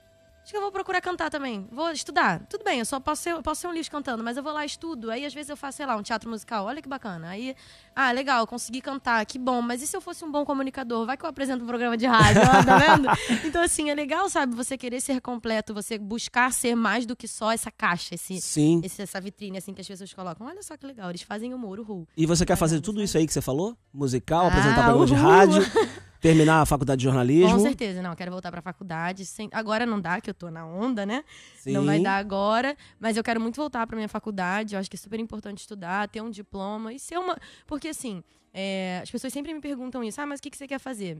Acho que eu vou procurar cantar também. Vou estudar. Tudo bem, eu só posso ser, posso ser um lixo cantando, mas eu vou lá estudo. Aí às vezes eu faço, sei lá, um teatro musical. Olha que bacana. Aí, ah, legal, consegui cantar, que bom. Mas e se eu fosse um bom comunicador? Vai que eu apresento um programa de rádio, tá vendo? <laughs> então, assim, é legal, sabe, você querer ser completo, você buscar ser mais do que só essa caixa, esse, Sim. Esse, essa vitrine, assim, que as pessoas colocam. Olha só que legal, eles fazem humor, uhul. E você quer fazer tudo isso aí que você falou? Musical, ah, apresentar programa uhul. de rádio. <laughs> terminar a faculdade de jornalismo. Com certeza, não. Quero voltar para a faculdade. Sem... Agora não dá, que eu tô na onda, né? Sim. Não vai dar agora. Mas eu quero muito voltar para minha faculdade. Eu acho que é super importante estudar, ter um diploma e ser uma. Porque assim, é... as pessoas sempre me perguntam isso. Ah, mas o que, que você quer fazer?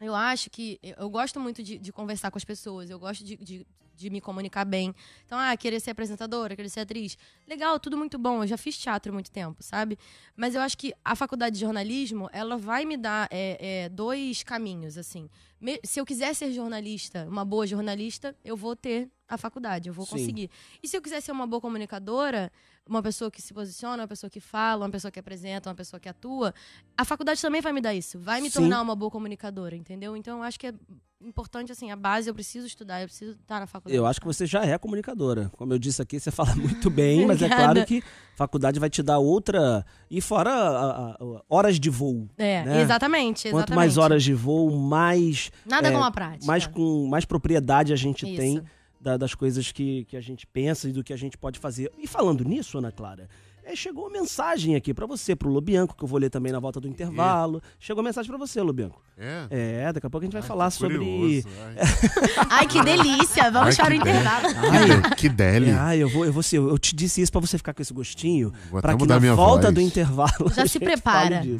Eu acho que. Eu gosto muito de, de conversar com as pessoas, eu gosto de, de, de me comunicar bem. Então, ah, querer ser apresentadora, querer ser atriz. Legal, tudo muito bom. Eu já fiz teatro há muito tempo, sabe? Mas eu acho que a faculdade de jornalismo, ela vai me dar é, é, dois caminhos, assim. Me, se eu quiser ser jornalista, uma boa jornalista, eu vou ter a faculdade, eu vou conseguir. E se eu quiser ser uma boa comunicadora, uma pessoa que se posiciona, uma pessoa que fala, uma pessoa que apresenta, uma pessoa que atua, a faculdade também vai me dar isso. Vai me Sim. tornar uma boa comunicadora, entendeu? Então, eu acho que é importante, assim, a base, eu preciso estudar, eu preciso estar na faculdade. Eu acho que você já é comunicadora. Como eu disse aqui, você fala <laughs> muito bem, mas é claro que faculdade vai te dar outra. E fora a, a, horas de voo. É, né? exatamente, exatamente. Quanto mais horas de voo, mais. Nada é, com a prática. Mais, com, mais propriedade a gente Isso. tem das coisas que, que a gente pensa e do que a gente pode fazer. E falando nisso, Ana Clara, é, chegou mensagem aqui para você, pro Lobianco, que eu vou ler também na volta do intervalo. E? Chegou mensagem para você, Lobianco. É? É, daqui a pouco a gente vai Ai, falar sobre. <laughs> Ai. Ai. que delícia! Vamos Ai, para o intervalo. Ai, que delícia. <laughs> Ai, eu vou, eu vou ser, eu te disse isso para você ficar com esse gostinho, para que na volta voz. do intervalo. Já <laughs> se prepara. Hum.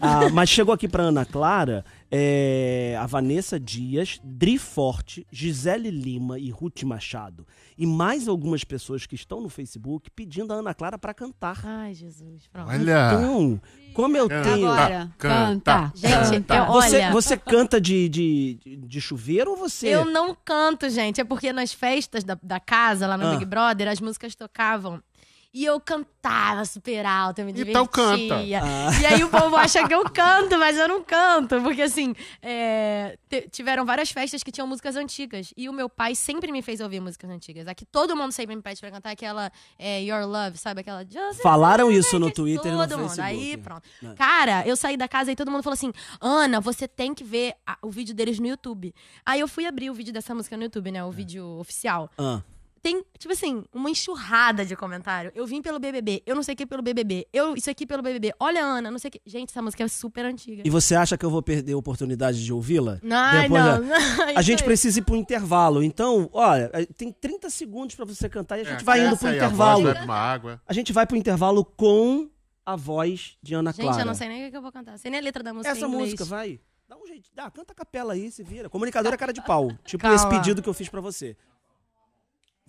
Ah, mas chegou aqui para Ana Clara é, a Vanessa Dias, Dri Forte, Gisele Lima e Ruth Machado. E mais algumas pessoas que estão no Facebook pedindo a Ana Clara para cantar. Ai, Jesus. Pronto. Olha. Então, como eu canta, tenho. Agora, canta. canta. Gente, canta. Você, olha. você canta de, de, de chuveiro ou você. Eu não canto, gente. É porque nas festas da, da casa, lá no ah. Big Brother, as músicas tocavam e eu cantava super alto, eu me divertia. Então canta. Ah. E aí o povo acha que eu <laughs> canto, mas eu não canto. Porque assim, é, tiveram várias festas que tinham músicas antigas. E o meu pai sempre me fez ouvir músicas antigas. Aqui todo mundo sempre me pede pra cantar aquela é, Your Love, sabe? Aquela... Falaram isso no Twitter todo e no mundo. Facebook. Aí pronto. É. Cara, eu saí da casa e todo mundo falou assim, Ana, você tem que ver o vídeo deles no YouTube. Aí eu fui abrir o vídeo dessa música no YouTube, né? O é. vídeo oficial. Ah tem, tipo assim, uma enxurrada de comentário. Eu vim pelo BBB, eu não sei o que pelo BBB, eu isso aqui pelo BBB. Olha, Ana, não sei o que. Gente, essa música é super antiga. E você acha que eu vou perder a oportunidade de ouvi-la? Não, Depois, não, não, <laughs> A gente precisa ir pro intervalo. Então, olha, é, tem 30 segundos para você cantar e a é, gente é, vai indo pro intervalo. É a, água. a gente vai pro intervalo com a voz de Ana Clara. Gente, eu não sei nem o que eu vou cantar. Sei nem a letra da música. Essa música, vai. Dá um jeito. Dá, canta a capela aí, se vira. Comunicadora cara de pau. <laughs> Tipo Calma. esse pedido que eu fiz para você.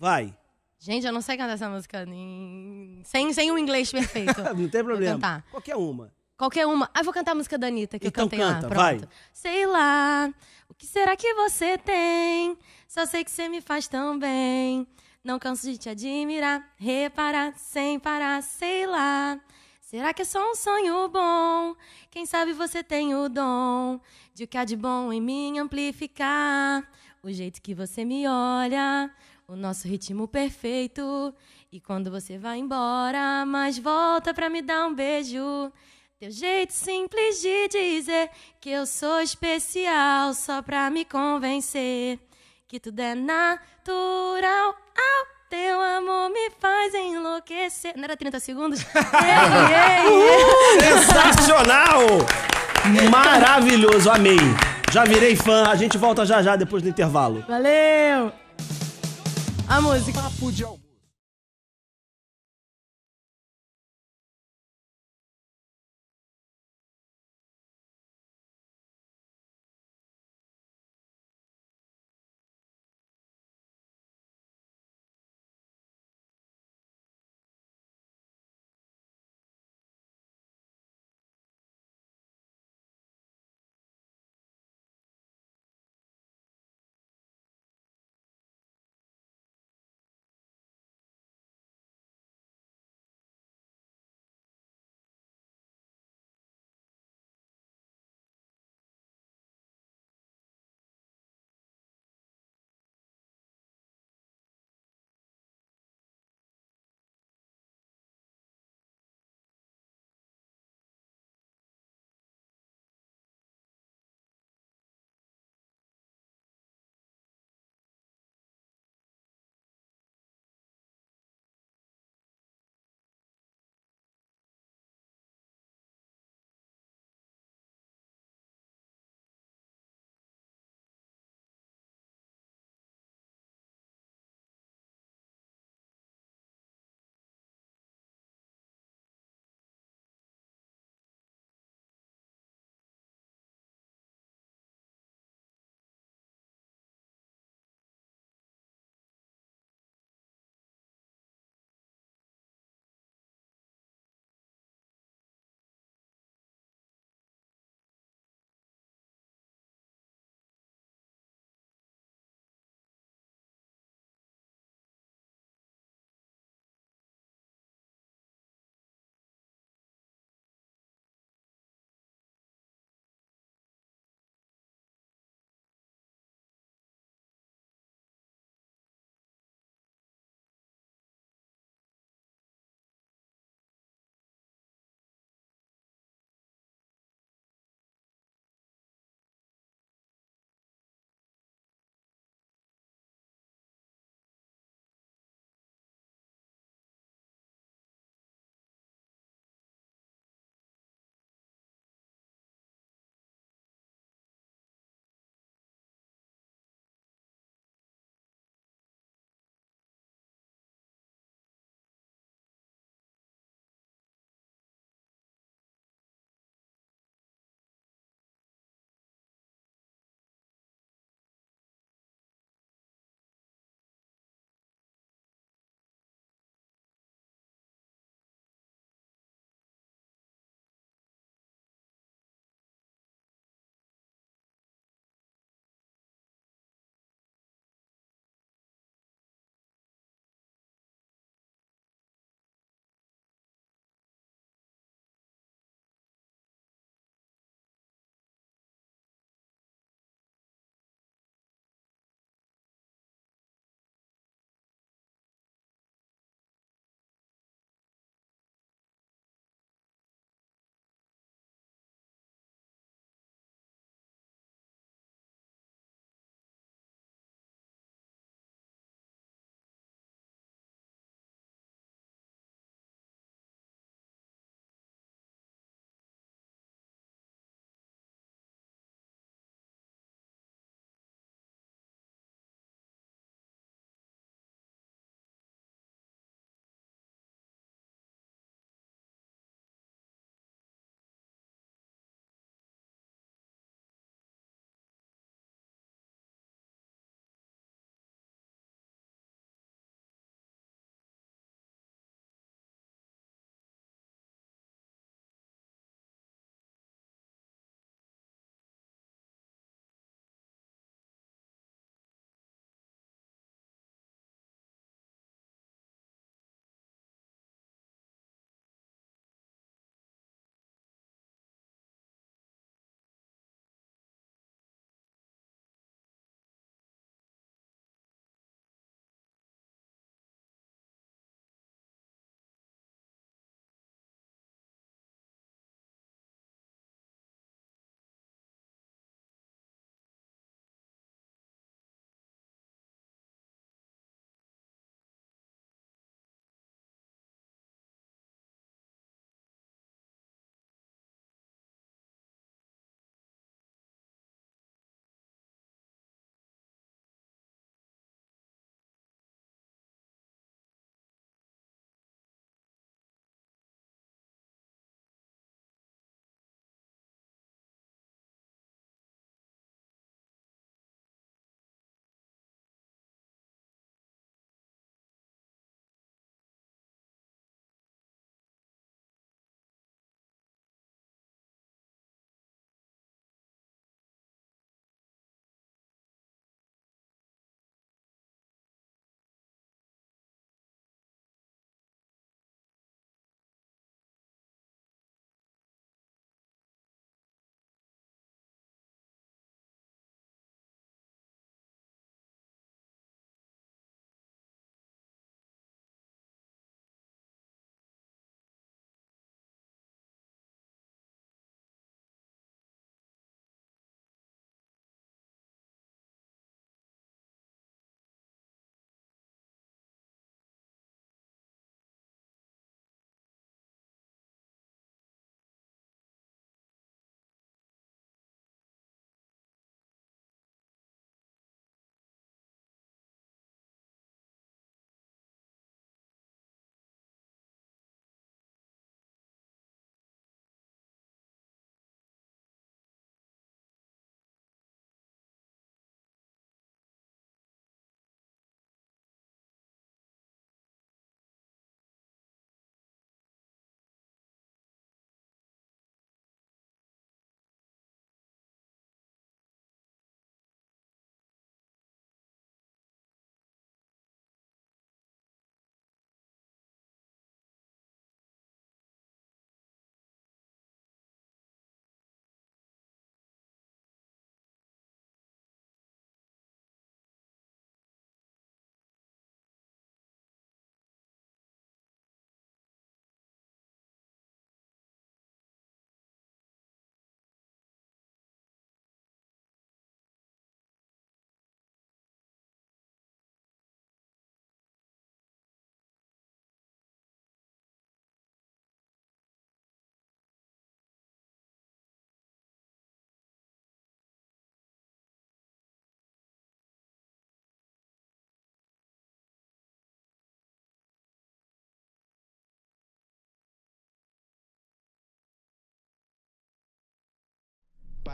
Vai. Gente, eu não sei cantar essa música nem... sem, sem o inglês perfeito. <laughs> não tem problema. Vou cantar. Qualquer uma. Qualquer uma. Ah, vou cantar a música da Anitta, que então eu cantei canta, lá. Pronto. Vai. Sei lá, o que será que você tem? Só sei que você me faz tão bem. Não canso de te admirar, reparar, sem parar, sei lá. Será que é só um sonho bom? Quem sabe você tem o dom de o que há de bom em mim amplificar. O jeito que você me olha, o nosso ritmo perfeito. E quando você vai embora, mas volta pra me dar um beijo. Teu jeito simples de dizer que eu sou especial só pra me convencer que tudo é natural. Au, teu amor me faz enlouquecer. Não era 30 segundos? <laughs> Uh, sensacional! Maravilhoso, amei. Já virei fã. A gente volta já já depois do intervalo. Valeu! a música. Papo de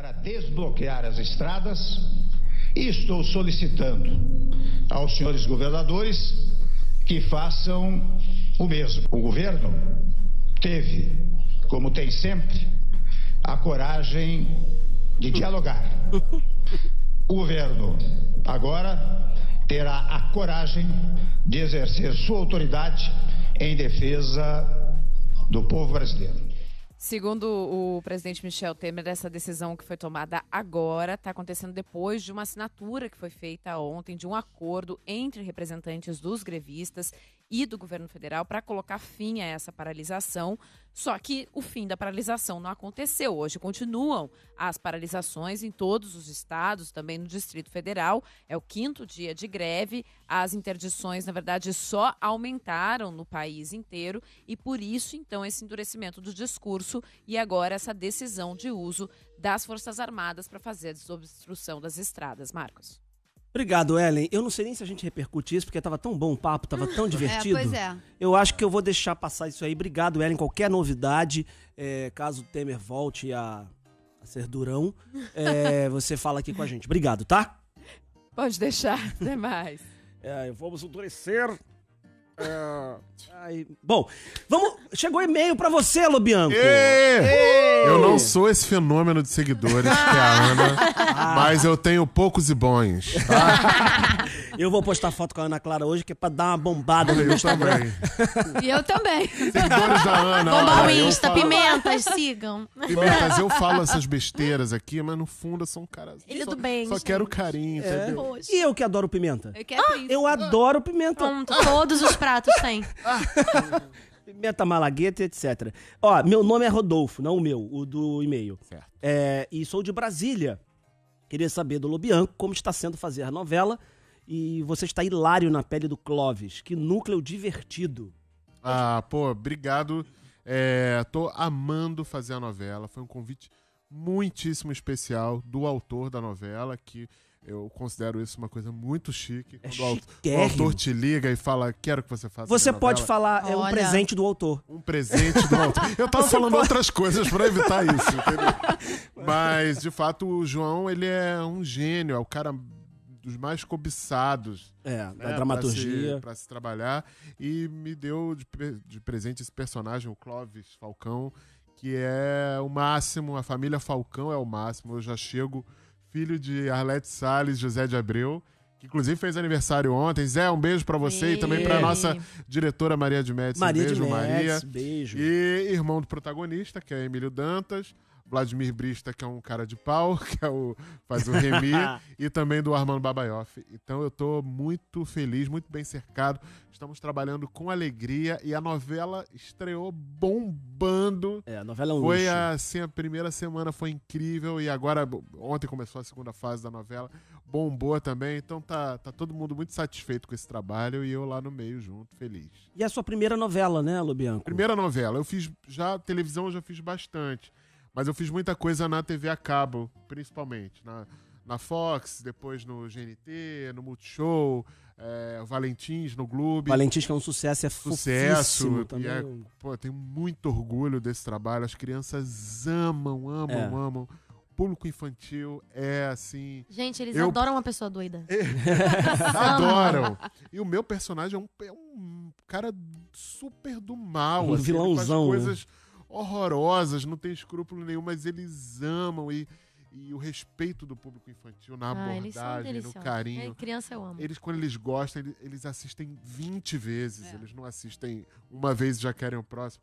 para desbloquear as estradas e estou solicitando aos senhores governadores que façam o mesmo. O governo teve, como tem sempre, a coragem de dialogar. O governo agora terá a coragem de exercer sua autoridade em defesa do povo brasileiro. Segundo o presidente Michel Temer, essa decisão que foi tomada agora está acontecendo depois de uma assinatura que foi feita ontem de um acordo entre representantes dos grevistas e do governo federal para colocar fim a essa paralisação. Só que o fim da paralisação não aconteceu. Hoje continuam as paralisações em todos os estados, também no Distrito Federal. É o quinto dia de greve. As interdições, na verdade, só aumentaram no país inteiro e por isso, então, esse endurecimento do discurso e agora essa decisão de uso das Forças Armadas para fazer a desobstrução das estradas. Marcos. Obrigado, Ellen. Eu não sei nem se a gente repercute isso, porque estava tão bom o papo, estava tão divertido. <laughs> É, pois é. Eu acho que eu vou deixar passar isso aí. Obrigado, Ellen. Qualquer novidade, é, caso o Temer volte a, a ser durão, é, <laughs> você fala aqui com a gente. Obrigado, tá? Pode deixar, até mais. <laughs> É, vamos endurecer é. Ai, bom, vamos. Chegou e-mail pra você, Lobianco. Ê, eu não sou esse fenômeno de seguidores que é a Ana, <laughs> mas eu tenho poucos e bons. Tá? <laughs> Eu vou postar foto com a Ana Clara hoje, que é pra dar uma bombada no meu Eu Instagram. Né? também. E eu também. Seguidores da Ana. Bomba o Insta, pimentas, sigam. Pimentas, eu falo essas besteiras aqui, mas no fundo eu sou um cara. Ele é só, do bem, Só gente. quero carinho, é. entendeu? Poxa. E eu que adoro pimenta. Eu quero ah, isso. Eu adoro pimenta. todos os pratos tem? Pimenta <laughs> malagueta, etc. Ó, meu nome é Rodolfo, não o meu, o do e-mail. Certo. É, e sou de Brasília. Queria saber do Lobianco como está sendo fazer a novela. E você está hilário na pele do Clóvis. Que núcleo divertido. Ah, pô, obrigado. É, tô amando fazer a novela. Foi um convite muitíssimo especial do autor da novela, que eu considero isso uma coisa muito chique. É quando o autor te liga e fala, quero que você faça. Você pode falar, é um Olha. presente do autor. Um presente do autor. <laughs> Eu tava você falando pode... outras coisas para evitar <laughs> isso, entendeu? Mas, de fato, o João, ele é um gênio, é o cara dos mais cobiçados. É, né, da dramaturgia. Para se, se, trabalhar. E me deu de, de presente esse personagem, o Clóvis Falcão, que é o máximo, a família Falcão é o máximo. Eu já chego filho de Arlete Salles, José de Abreu, que inclusive fez aniversário ontem. Zé, um beijo para você e também para nossa diretora Maria de Médici. Maria um beijo, de Médici, Maria. Beijo. E irmão do protagonista, que é Emílio Dantas. Vladimir Brista, que é um cara de pau, <laughs> que é o, faz o Remy, <laughs> e também do Armando Babayoff. Então eu estou muito feliz, muito bem cercado. Estamos trabalhando com alegria e a novela estreou bombando. É, a novela é um Foi assim, a primeira semana foi incrível e agora, ontem começou a segunda fase da novela, bombou também. Então tá, tá todo mundo muito satisfeito com esse trabalho e eu lá no meio junto, feliz. E a sua primeira novela, né, Lubianco? Primeira novela. Eu fiz já, televisão eu já fiz bastante. Mas eu fiz muita coisa na TV a cabo, principalmente. Na, na Fox, depois no GNT, no Multishow, é, Valentins, no Globo. Valentins que é um sucesso, é Sucesso. É, também. É, pô, eu tenho muito orgulho desse trabalho. As crianças amam, amam, é. amam. público infantil é assim. Gente, eles eu... adoram uma pessoa doida. <laughs> adoram. E o meu personagem é um, é um cara super do mal. Um assim, vilãozão. Ele faz né? coisas. Né? horrorosas, não tem escrúpulo nenhum, mas eles amam e, e o respeito do público infantil na ah, no carinho. É, criança eu amo. Eles, quando eles gostam, eles, eles assistem 20 vezes, é. eles não assistem uma vez e já querem o próximo.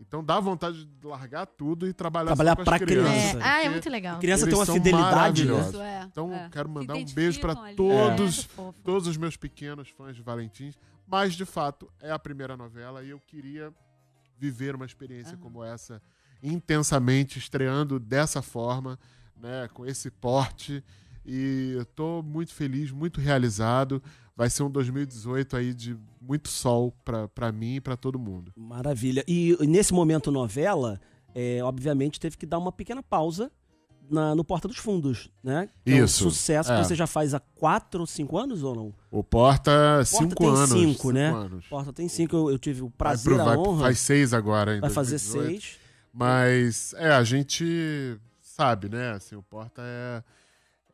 Então dá vontade de largar tudo e trabalhar, trabalhar só com as criança. criança. É. Ah, é muito legal. A criança tem uma fidelidade. Né? é. Então é. quero mandar um beijo para todos, é, todos os meus pequenos fãs de Valentins. Mas de fato é a primeira novela e eu queria viver uma experiência uhum. como essa intensamente, estreando dessa forma, né, com esse porte. E estou muito feliz, muito realizado. Vai ser um 2018 aí de muito sol para mim e para todo mundo. Maravilha. E nesse momento novela, é, obviamente teve que dar uma pequena pausa na, no Porta dos Fundos, né? Que Isso. É um sucesso é. que você já faz há quatro ou cinco anos ou não? O Porta, Porta cinco tem anos. Cinco, né? anos. Porta tem cinco. Eu, eu tive o prazer, vai, pro, a honra. Vai, faz seis agora, em Vai 2018. fazer seis. Mas, é, a gente sabe, né? Assim, o Porta é,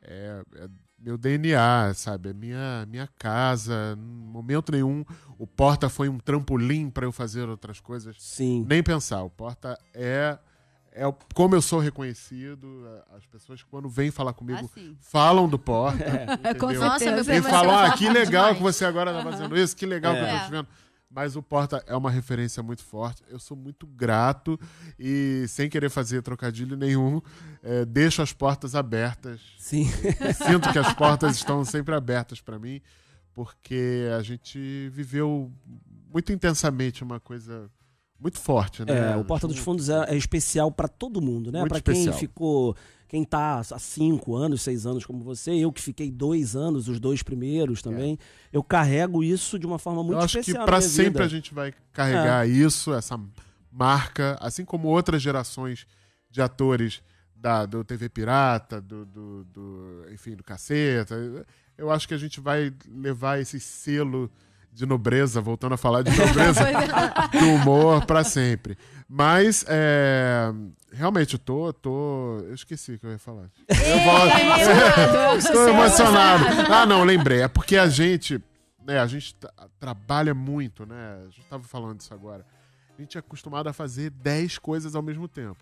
é, é meu DNA, sabe? É minha, minha casa. Em momento nenhum, o Porta foi um trampolim para eu fazer outras coisas. Sim. Nem pensar. O Porta é é como eu sou reconhecido, é, as pessoas quando vêm falar comigo assim. falam do Porta. <laughs> É. Com certeza. E falam, ah, que legal demais. que você agora está fazendo isso, que legal é. que eu estou é. te vendo. Mas o Porta é uma referência muito forte. Eu sou muito grato e, sem querer fazer trocadilho nenhum, é, deixo as portas abertas. Sim. Sinto que as portas estão sempre abertas para mim, porque a gente viveu muito intensamente uma coisa muito forte, né? É, o Porta dos Fundos é, é especial para todo mundo, né? Para quem ficou, quem tá há cinco anos, seis anos como você, eu que fiquei dois anos, os dois primeiros é. também, é. eu carrego isso de uma forma muito eu acho especial. que para sempre vida. a gente vai carregar é. isso, essa marca, assim como outras gerações de atores da, do TV Pirata, do, do, do enfim, do Caceta. Eu acho que a gente vai levar esse selo de nobreza, voltando a falar de <laughs> nobreza, é. do humor para sempre. Mas, é, realmente, eu tô, tô. Eu esqueci o que eu ia falar. Eu volto. Estou emocionado. <laughs> Ah, não, lembrei. É porque a gente, né, a gente trabalha muito, né? A gente tava falando isso agora. A gente é acostumado a fazer 10 coisas ao mesmo tempo.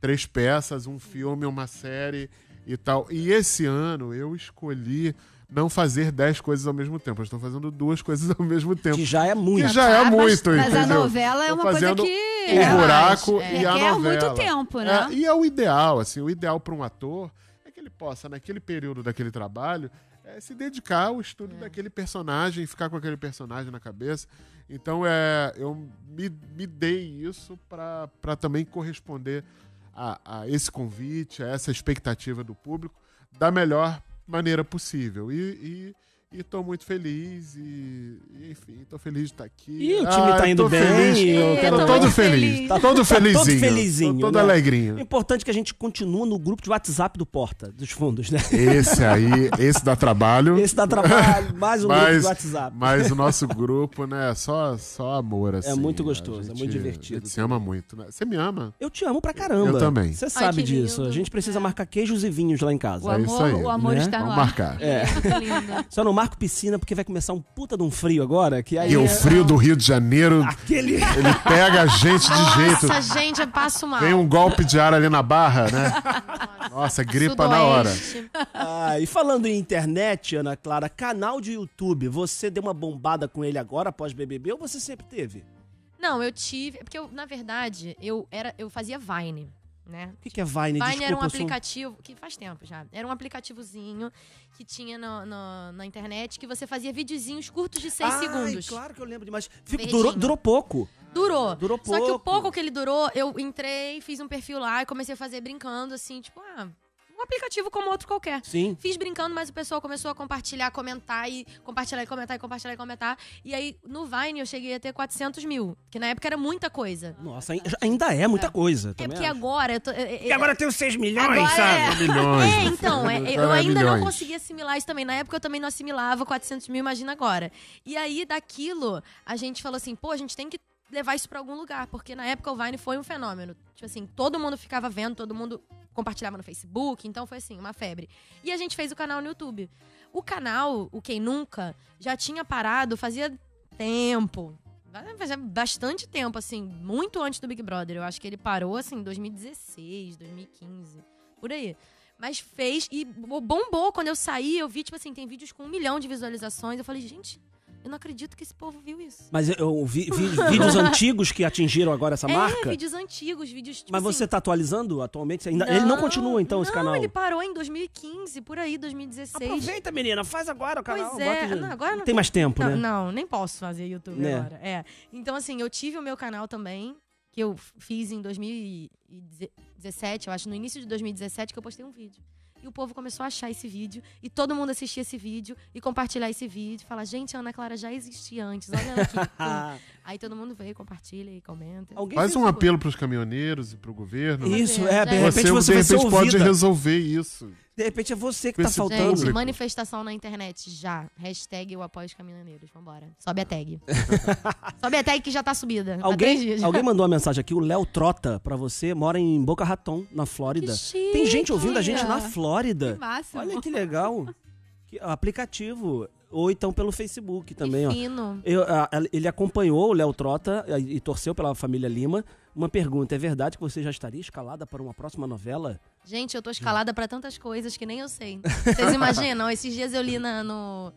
Três peças, um filme, uma série e tal. E esse ano eu escolhi não fazer dez coisas ao mesmo tempo. Elas estão fazendo duas coisas ao mesmo tempo. Que já é muito. Que já é ah, muito, mas, entendeu? Mas a novela é uma coisa que... O é buraco é. e a é novela. muito tempo, é, né? É, e é o ideal, assim, o ideal para um ator é que ele possa, naquele período daquele trabalho, é, se dedicar ao estudo é. daquele personagem, ficar com aquele personagem na cabeça. Então, é, eu me, me dei isso para também corresponder a, a esse convite, a essa expectativa do público, da melhor maneira possível. E, e e tô muito feliz e, enfim, tô feliz de estar tá aqui. E o time ah, tá indo bem. Feliz. Eu é, quero... Tô todo feliz. Tá todo felizinho. Tá todo felizinho. Tô todo né? alegrinho. É importante que a gente continue no grupo de WhatsApp do Porta, dos fundos, né? Esse aí, esse dá trabalho. Esse dá trabalho, <laughs> mais um mas, grupo de WhatsApp. Mas o nosso grupo, né, é só, só amor, assim. É muito gostoso, gente, é muito divertido. A gente se ama muito, né? Você me ama? Eu te amo pra caramba. Eu também. Você sabe Ai, disso. Lindo. A gente precisa marcar queijos e vinhos lá em casa. O é isso aí. O amor né? está Vamos marcar. É. Tá só não marca barco piscina porque vai começar um puta de um frio agora. Que aí e é... o frio do Rio de Janeiro. Aquele. Ele pega a gente de Nossa, jeito. Nossa, gente, eu passo mal. Vem um golpe de ar ali na barra, né? Nossa, gripa na hora. Ah, e falando em internet, Ana Clara, canal de YouTube, você deu uma bombada com ele agora após BBB ou você sempre teve? Não, eu tive. Porque eu, na verdade, eu era, eu fazia Vine né? O que, que é Vine? Vine Desculpa, era um aplicativo, que faz tempo já. Era um aplicativozinho que tinha no, no, na internet que você fazia videozinhos curtos de 6 segundos. claro que eu lembro demais. Fico, durou, durou pouco. Durou. Durou pouco. Só que o pouco que ele durou, eu entrei, fiz um perfil lá e comecei a fazer brincando, assim, tipo, ah um aplicativo como outro qualquer. Sim. Fiz brincando, mas o pessoal começou a compartilhar, comentar e compartilhar e comentar e compartilhar e comentar. E aí no Vine eu cheguei a ter 400 mil, que na época era muita coisa. Nossa, ainda é muita é. coisa. É porque acho. agora. Eu tô, é, é, agora eu tenho 6 milhões, agora, é. sabe? Milhões. É, então. É, eu ainda milhões. não consegui assimilar isso também. Na época eu também não assimilava 400 mil, imagina agora. E aí daquilo a gente falou assim, pô, a gente tem que levar isso para algum lugar, porque na época o Vine foi um fenômeno. Tipo assim, todo mundo ficava vendo, todo mundo compartilhava no Facebook, então foi assim, uma febre. E a gente fez o canal no YouTube. O canal, o Quem Nunca, já tinha parado fazia tempo. Fazia bastante tempo, assim, muito antes do Big Brother. Eu acho que ele parou, assim, em 2016, 2015, por aí. Mas fez e bombou. Quando eu saí, eu vi, tipo assim, tem vídeos com um milhão de visualizações. Eu falei, gente, eu não acredito que esse povo viu isso. Mas eu vi, <laughs> vi vídeos antigos que atingiram agora essa é, marca? vídeos antigos, vídeos tipo Mas assim, você está atualizando atualmente? Ainda, não, ele não continua então não, esse canal? Não, ele parou em 2015, por aí, 2016. Aproveita, menina, faz agora o canal. Pois é, não, agora não, tem mais tempo, né? Não, nem posso fazer YouTube né. agora. É. Então assim, eu tive o meu canal também, que eu fiz em 2017, eu acho, no início de 2017 que eu postei um vídeo. E o povo começou a achar esse vídeo. E todo mundo assistia esse vídeo e compartilhar esse vídeo. Falar, gente, a Ana Clara já existia antes. Olha aqui. <laughs> Aí todo mundo veio, compartilha e comenta. Alguém Faz um apelo para os caminhoneiros e para o governo. Isso, é, é de é. repente você, de repente, você pode resolver isso. De repente é você que tá faltando. Gente, é, manifestação na internet já. Hashtag eu apoio os caminhoneiros. Vambora. Sobe a tag. <laughs> Sobe a tag que já tá subida. Alguém, alguém mandou uma mensagem aqui. O Léo Trota, pra você, mora em Boca Raton, na Flórida. Tem gente ouvindo a gente na Flórida. Que máximo. Olha que legal. <laughs> Que aplicativo ou então pelo Facebook também. Ó. Eu, a, a, ele acompanhou o Léo Trota a, e torceu pela família Lima. Uma pergunta: é verdade que você já estaria escalada para uma próxima novela? Gente, eu tô hum. escalada para tantas coisas que nem eu sei. Vocês <laughs> imaginam? Esses dias eu li na, no,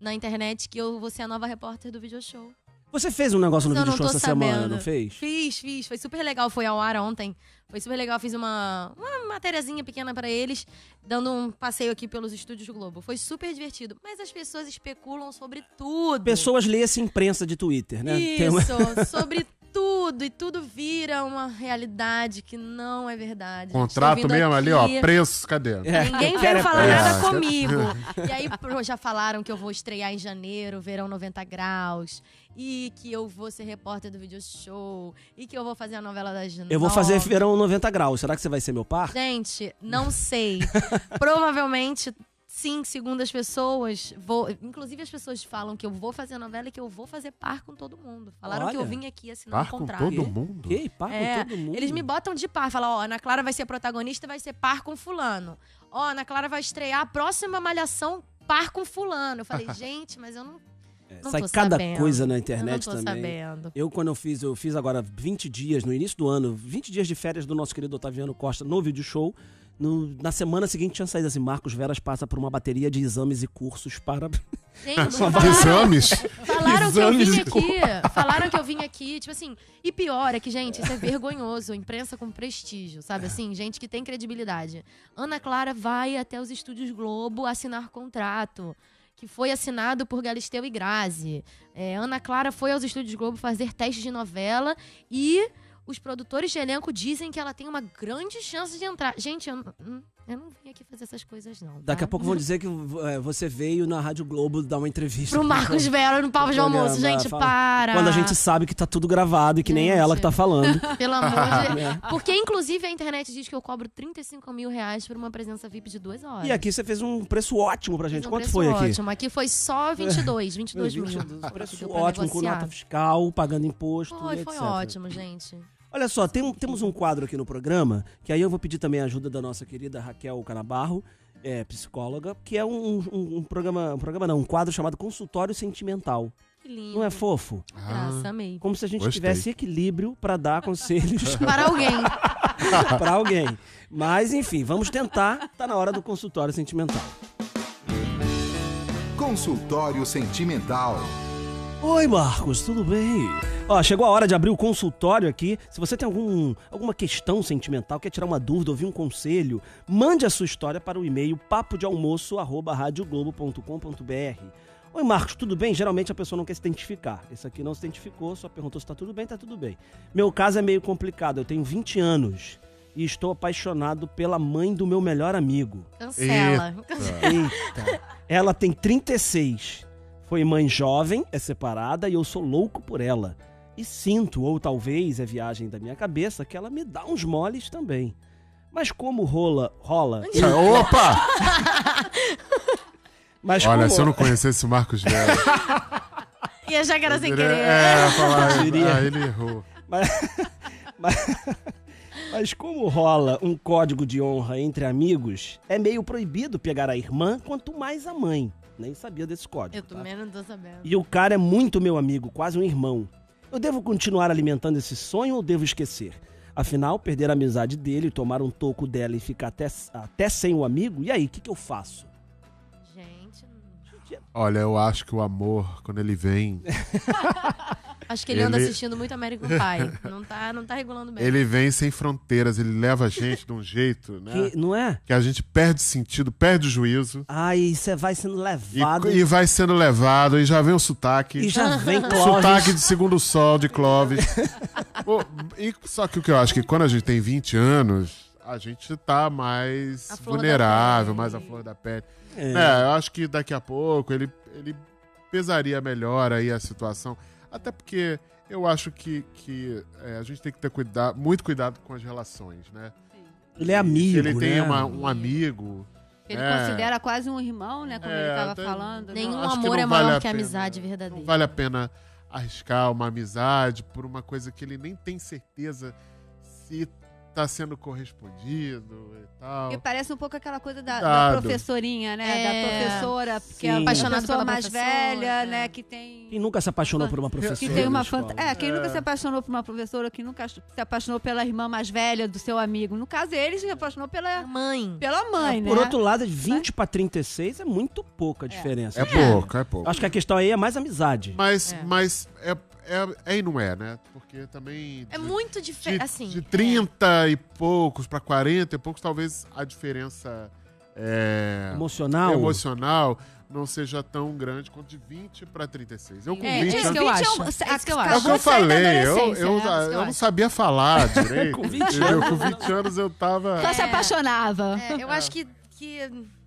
na internet que eu vou ser a nova repórter do Video Show. Você fez um negócio Mas no Video Show essa sabendo. semana, não fez? Fiz, fiz. Foi super legal. Foi ao ar ontem. Foi super legal, fiz uma, uma matériazinha pequena para eles, dando um passeio aqui pelos estúdios Globo. Foi super divertido. Mas as pessoas especulam sobre tudo. Pessoas leem essa imprensa de Twitter, né? Isso, uma... sobre <laughs> tudo, e tudo vira uma realidade que não é verdade. Tá Contrato mesmo aqui. ali, ó, preço, cadê? É. Ninguém <laughs> veio falar é. nada comigo. <laughs> e aí já falaram que eu vou estrear em janeiro, verão 90 graus e que eu vou ser repórter do video show, e que eu vou fazer a novela da das Eu vou fazer verão 90 graus. Será que você vai ser meu par? Gente, não sei. <laughs> Provavelmente Sim, segundo as pessoas, vou. Inclusive, as pessoas falam que eu vou fazer a novela e que eu vou fazer par com todo mundo. Falaram Olha, que eu vim aqui assinar par um contrato. Com todo mundo? Que? Par é, com todo mundo. Eles me botam de par, falam, ó, Ana Clara vai ser protagonista, vai ser par com fulano. Ó, Ana Clara vai estrear a próxima malhação par com fulano. Eu falei, <laughs> gente, mas eu não é, não Sai cada sabendo. coisa na internet eu também. Sabendo. Eu, quando eu fiz, eu fiz agora 20 dias, no início do ano, 20 dias de férias do nosso querido Otaviano Costa no vídeo show. No, na semana seguinte tinha saído assim: Marcos Veras passa por uma bateria de exames e cursos para. <laughs> Gente, falaram, exames? Falaram exames que eu vim aqui. Falaram que eu vim aqui. Tipo assim, e pior é que, gente, isso é vergonhoso. Imprensa com prestígio, sabe? Assim, gente que tem credibilidade. Ana Clara vai até os estúdios Globo assinar contrato que foi assinado por Galisteu e Grazi. É, Ana Clara foi aos Estúdios Globo fazer teste de novela e os produtores de elenco dizem que ela tem uma grande chance de entrar. Gente, eu, eu não vim aqui fazer essas coisas, não. Tá? Daqui a pouco vão dizer que é, você veio na Rádio Globo dar uma entrevista. Pro Marcos <laughs> Vera no Papo de Almoço. Gente, fala... para. Quando a gente sabe que tá tudo gravado e que gente. nem é ela que tá falando. <laughs> Pelo amor de Deus. <laughs> É. Porque, inclusive, a internet diz que eu cobro 35 mil reais por uma presença VIP de duas horas. E aqui você fez um preço ótimo pra gente. Um Quanto foi aqui? ótimo. Aqui foi só 22, 22 mil. preço ótimo, negociar. com nota fiscal, pagando imposto. Foi, foi etc. ótimo, gente. Olha só, tem, temos um quadro aqui no programa, que aí eu vou pedir também a ajuda da nossa querida Raquel Canabarro, é, psicóloga, que é um, um, um programa, um programa não, um quadro chamado Consultório Sentimental. Que lindo. Não é fofo? Ah, a amei. Como se a gente gostei. tivesse equilíbrio para dar conselhos. <laughs> para alguém. <laughs> para alguém. Mas, enfim, vamos tentar. Tá na hora do consultório sentimental. Consultório sentimental. Oi, Marcos, tudo bem? Ó, chegou a hora de abrir o consultório aqui. Se você tem algum, alguma questão sentimental, quer tirar uma dúvida, ouvir um conselho, mande a sua história para o e-mail papodealmoço@radioglobo.com.br. Oi, Marcos, tudo bem? Geralmente a pessoa não quer se identificar. Esse aqui não se identificou, só perguntou se está tudo bem, está tudo bem. Meu caso é meio complicado. Eu tenho 20 anos e estou apaixonado pela mãe do meu melhor amigo. Cancela. Eita. Eita. Ela tem 36 foi mãe jovem, é separada e eu sou louco por ela. E sinto, ou talvez é viagem da minha cabeça, que ela me dá uns moles também. Mas como rola. rola. <laughs> Opa! Mas Olha, como... se eu não conhecesse o Marcos Velho. <laughs> Ia já que era sem querer. É, falar, diria... ah, ele errou. Mas, <laughs> mas, mas como rola um código de honra entre amigos, é meio proibido pegar a irmã, quanto mais a mãe nem sabia desse código. Eu tá? também não tô sabendo. E o cara é muito meu amigo, quase um irmão. Eu devo continuar alimentando esse sonho ou devo esquecer? Afinal, perder a amizade dele, tomar um toco dela e ficar até, até sem o amigo, e aí, o que, que eu faço? Gente. Não... Olha, eu acho que o amor, quando ele vem. <laughs> Acho que ele, ele... anda assistindo muito American Pie. <laughs> não, tá, não tá regulando bem. Ele vem sem fronteiras, ele leva a gente de um jeito, né? Que, não é? Que a gente perde sentido, perde o juízo. Ah, e você vai sendo levado. E, e, vai sendo levado, e já vem o sotaque. E já vem <laughs> Clóvis. Sotaque de segundo sol de Clóvis. <laughs> e, só que o que eu acho que quando a gente tem 20 anos a gente tá mais vulnerável, mais à flor da pele. É. é. eu acho que daqui a pouco ele, ele pesaria melhor aí a situação. Até porque eu acho que, que é, a gente tem que ter cuidado, muito cuidado com as relações, né? Ele é amigo, Ele tem né? uma, um amigo. Ele é. considera quase um irmão, né? Como é, ele estava falando. Né? Nenhum acho amor é maior vale que a amizade né? verdadeira. Não vale a pena arriscar uma amizade por uma coisa que ele nem tem certeza se tá sendo correspondido e tal. E parece um pouco aquela coisa da, da professorinha, né? É, da professora, que é apaixonada pela mais velha, é. né? Que tem. Quem nunca se apaixonou por uma professora? Que tem uma fant... É, quem é. nunca se apaixonou por uma professora, que nunca se apaixonou pela irmã mais velha do seu amigo. No caso, ele se apaixonou pela mãe. Pela mãe, ah, né? Por outro lado, de 20 para 36 é muito pouca a é. diferença. É, pouca, é pouca. Acho que a questão aí é mais amizade. Mas, é. mas é é, é e não é, né? Porque também. É assim, de, é muito diferente. Assim, de 30 é. e poucos para 40 e poucos, talvez a diferença. É, emocional. emocional não seja tão grande quanto de 20 para 36. Eu com é, 20 é anos... que eu acho. É, é que eu acho. É o que eu é falei, eu, eu, eu, eu não sabia falar <laughs> direito. com 20 anos. Com 20 anos eu tava... Só se apaixonava. eu acho que, que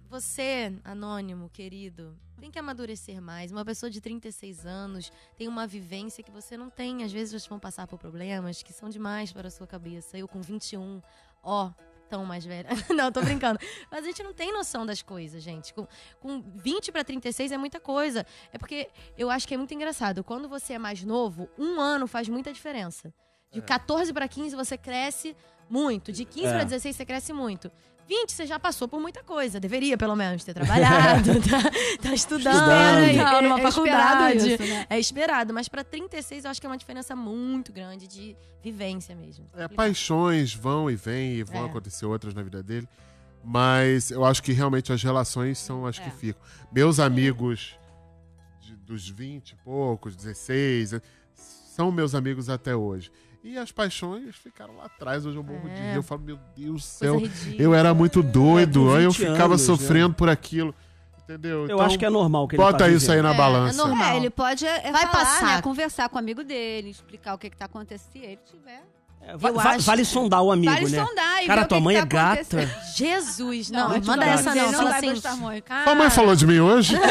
você, anônimo, querido, tem que amadurecer mais. Uma pessoa de 36 anos tem uma vivência que você não tem. Às vezes vocês vão passar por problemas que são demais para a sua cabeça. Eu com 21, ó, tão mais velha. <laughs> não, tô brincando. Mas a gente não tem noção das coisas, gente. Com, com 20 para 36 é muita coisa. É porque eu acho que é muito engraçado. Quando você é mais novo, um ano faz muita diferença. De 14 para 15 você cresce muito. De 15 é. para 16 você cresce muito. 20, você já passou por muita coisa. Deveria, pelo menos, ter trabalhado, <laughs> <laughs> tá, tá estudando, estudando. É, é Tal, numa é, faculdade. É esperado, isso, né? é esperado mas para 36 eu acho que é uma diferença muito grande de vivência mesmo. É, paixões vão e vêm e vão é. acontecer outras na vida dele. Mas eu acho que realmente as relações são as que é. ficam. Meus amigos de, dos 20 e poucos, 16, são meus amigos até hoje. E as paixões ficaram lá atrás. Hoje eu morro é. de rir. Eu falo, meu Deus do céu, ridícula. eu era muito é, doido. Aí eu ficava anos, né? sofrendo né? por aquilo. Entendeu? Eu então, acho que é normal que ele Bota isso aí na é, é balança. É normal. É, ele pode é, é Vai falar, né, passar. Né, conversar com o amigo dele, explicar o que, está acontecendo, se ele tiver é, va va acho... Vale sondar o amigo, vale né? Vale sondar. E cara, tua mãe é tá é gata. Jesus, não. não manda essa não. Ele não vai assim. gostar muito. Cara... Sua mãe falou de mim hoje? <laughs>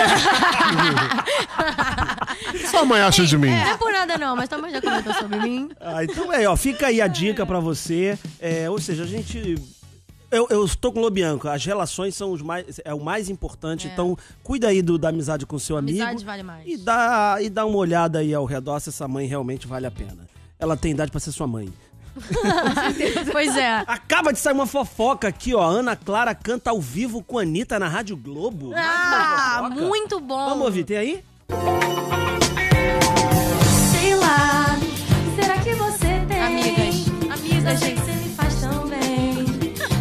Sua mãe acha de mim? É, não é por nada não, mas tua mãe já comentou sobre mim. Ah, então é, ó. Fica aí a dica pra você. É, ou seja, a gente... Eu, eu, estou com o Lobianco. As relações são os mais, é o mais importante. É. Então, cuida aí do, da amizade com seu amigo. Amizade vale mais. E dá, e dá uma olhada aí ao redor se essa mãe realmente vale a pena. Ela tem idade para ser sua mãe pois é. Acaba de sair uma fofoca aqui, ó. Ana Clara canta ao vivo com a Anitta na Rádio Globo. Ah, muito bom. Vamos ouvir, tem aí? Sei lá, será que você tem? Amigas, amigas, gente, você me faz tão bem.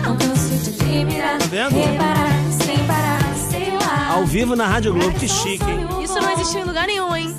Não canso de te mirar. Tá vendo? vivo na Rádio Globo. Que chique, hein? Isso não existe em lugar nenhum, hein?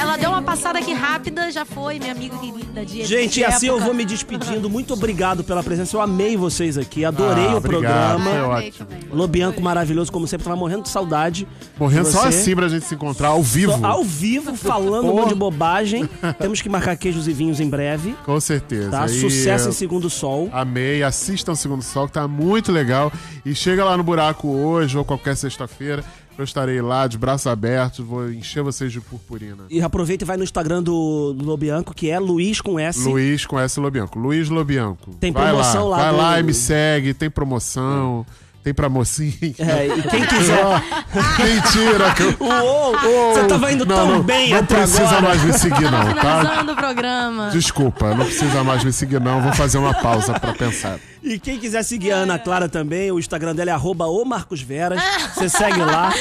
Ela deu uma passada aqui rápida, já foi, minha amiga querida. De, Gente, de assim época. eu vou me despedindo. Muito obrigado pela presença. Eu amei vocês aqui, adorei ah, o obrigado, programa. Lobianco maravilhoso, como sempre, tava morrendo de saudade. Morrendo só assim pra gente se encontrar ao vivo. Só ao vivo, falando <laughs> um monte de bobagem. Temos que marcar queijos e vinhos em breve. Com certeza. Tá? E Sucesso eu... em Segundo Sol. Amei, assistam Segundo Sol, que tá muito legal. E chega lá no buraco hoje ou qualquer sexta-feira eu estarei lá de braço aberto, vou encher vocês de purpurina. E aproveita e vai no Instagram do, Lobianco, que é Luiz com S. Luiz com S Lobianco. Luiz Lobianco. Tem vai promoção lá. lá vai do... lá e me segue, tem promoção. É. Tem pra mocinha. É, e quem quiser. Mentira! Que eu... <laughs> Uou, uou, você tava tá indo não, tão não, bem, Não precisa agora. mais me seguir, não, tá? Finalizando o programa. Desculpa, não precisa mais me seguir, não. Vou fazer uma pausa pra pensar. E quem quiser seguir a Ana Clara também, o Instagram dela é arroba o Marcos Veras. Você segue lá.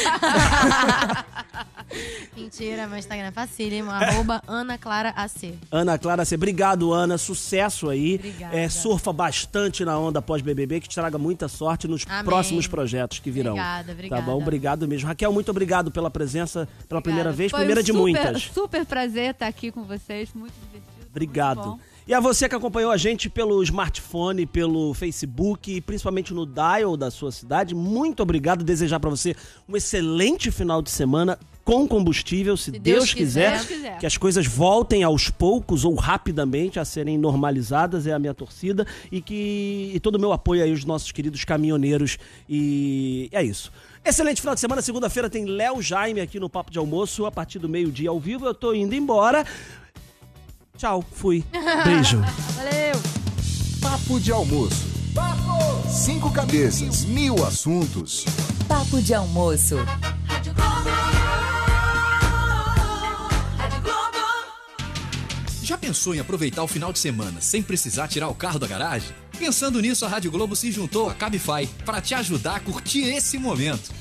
<laughs> Mentira, meu Instagram é facílimo, arroba Ana Clara AC. Ana Clara AC. Obrigado, Ana. Sucesso aí. Obrigada. É, surfa bastante na onda pós-BBB, que te traga muita sorte nos Amém. próximos projetos que virão. Obrigada, tá obrigada. Tá bom? Obrigado mesmo. Raquel, muito obrigado pela presença, pela obrigada. primeira vez, Foi primeira um de super, muitas. super prazer estar aqui com vocês, muito divertido. Obrigado. Muito e a você que acompanhou a gente pelo smartphone, pelo Facebook, principalmente no dial da sua cidade, muito obrigado. Desejar para você um excelente final de semana com combustível, se, se Deus, Deus quiser, quiser, que as coisas voltem aos poucos ou rapidamente a serem normalizadas, é a minha torcida, e que e todo o meu apoio aí aos nossos queridos caminhoneiros e é isso. Excelente final de semana, segunda-feira tem Léo Jaime aqui no Papo de Almoço, a partir do meio-dia ao vivo, eu tô indo embora, Tchau, fui. <laughs> Beijo. Valeu. Papo de almoço. Papo! Cinco cabeças, mil, assuntos. Papo de almoço. Já pensou em aproveitar o final de semana sem precisar tirar o carro da garagem? Pensando nisso, a Rádio Globo se juntou à Cabify para te ajudar a curtir esse momento.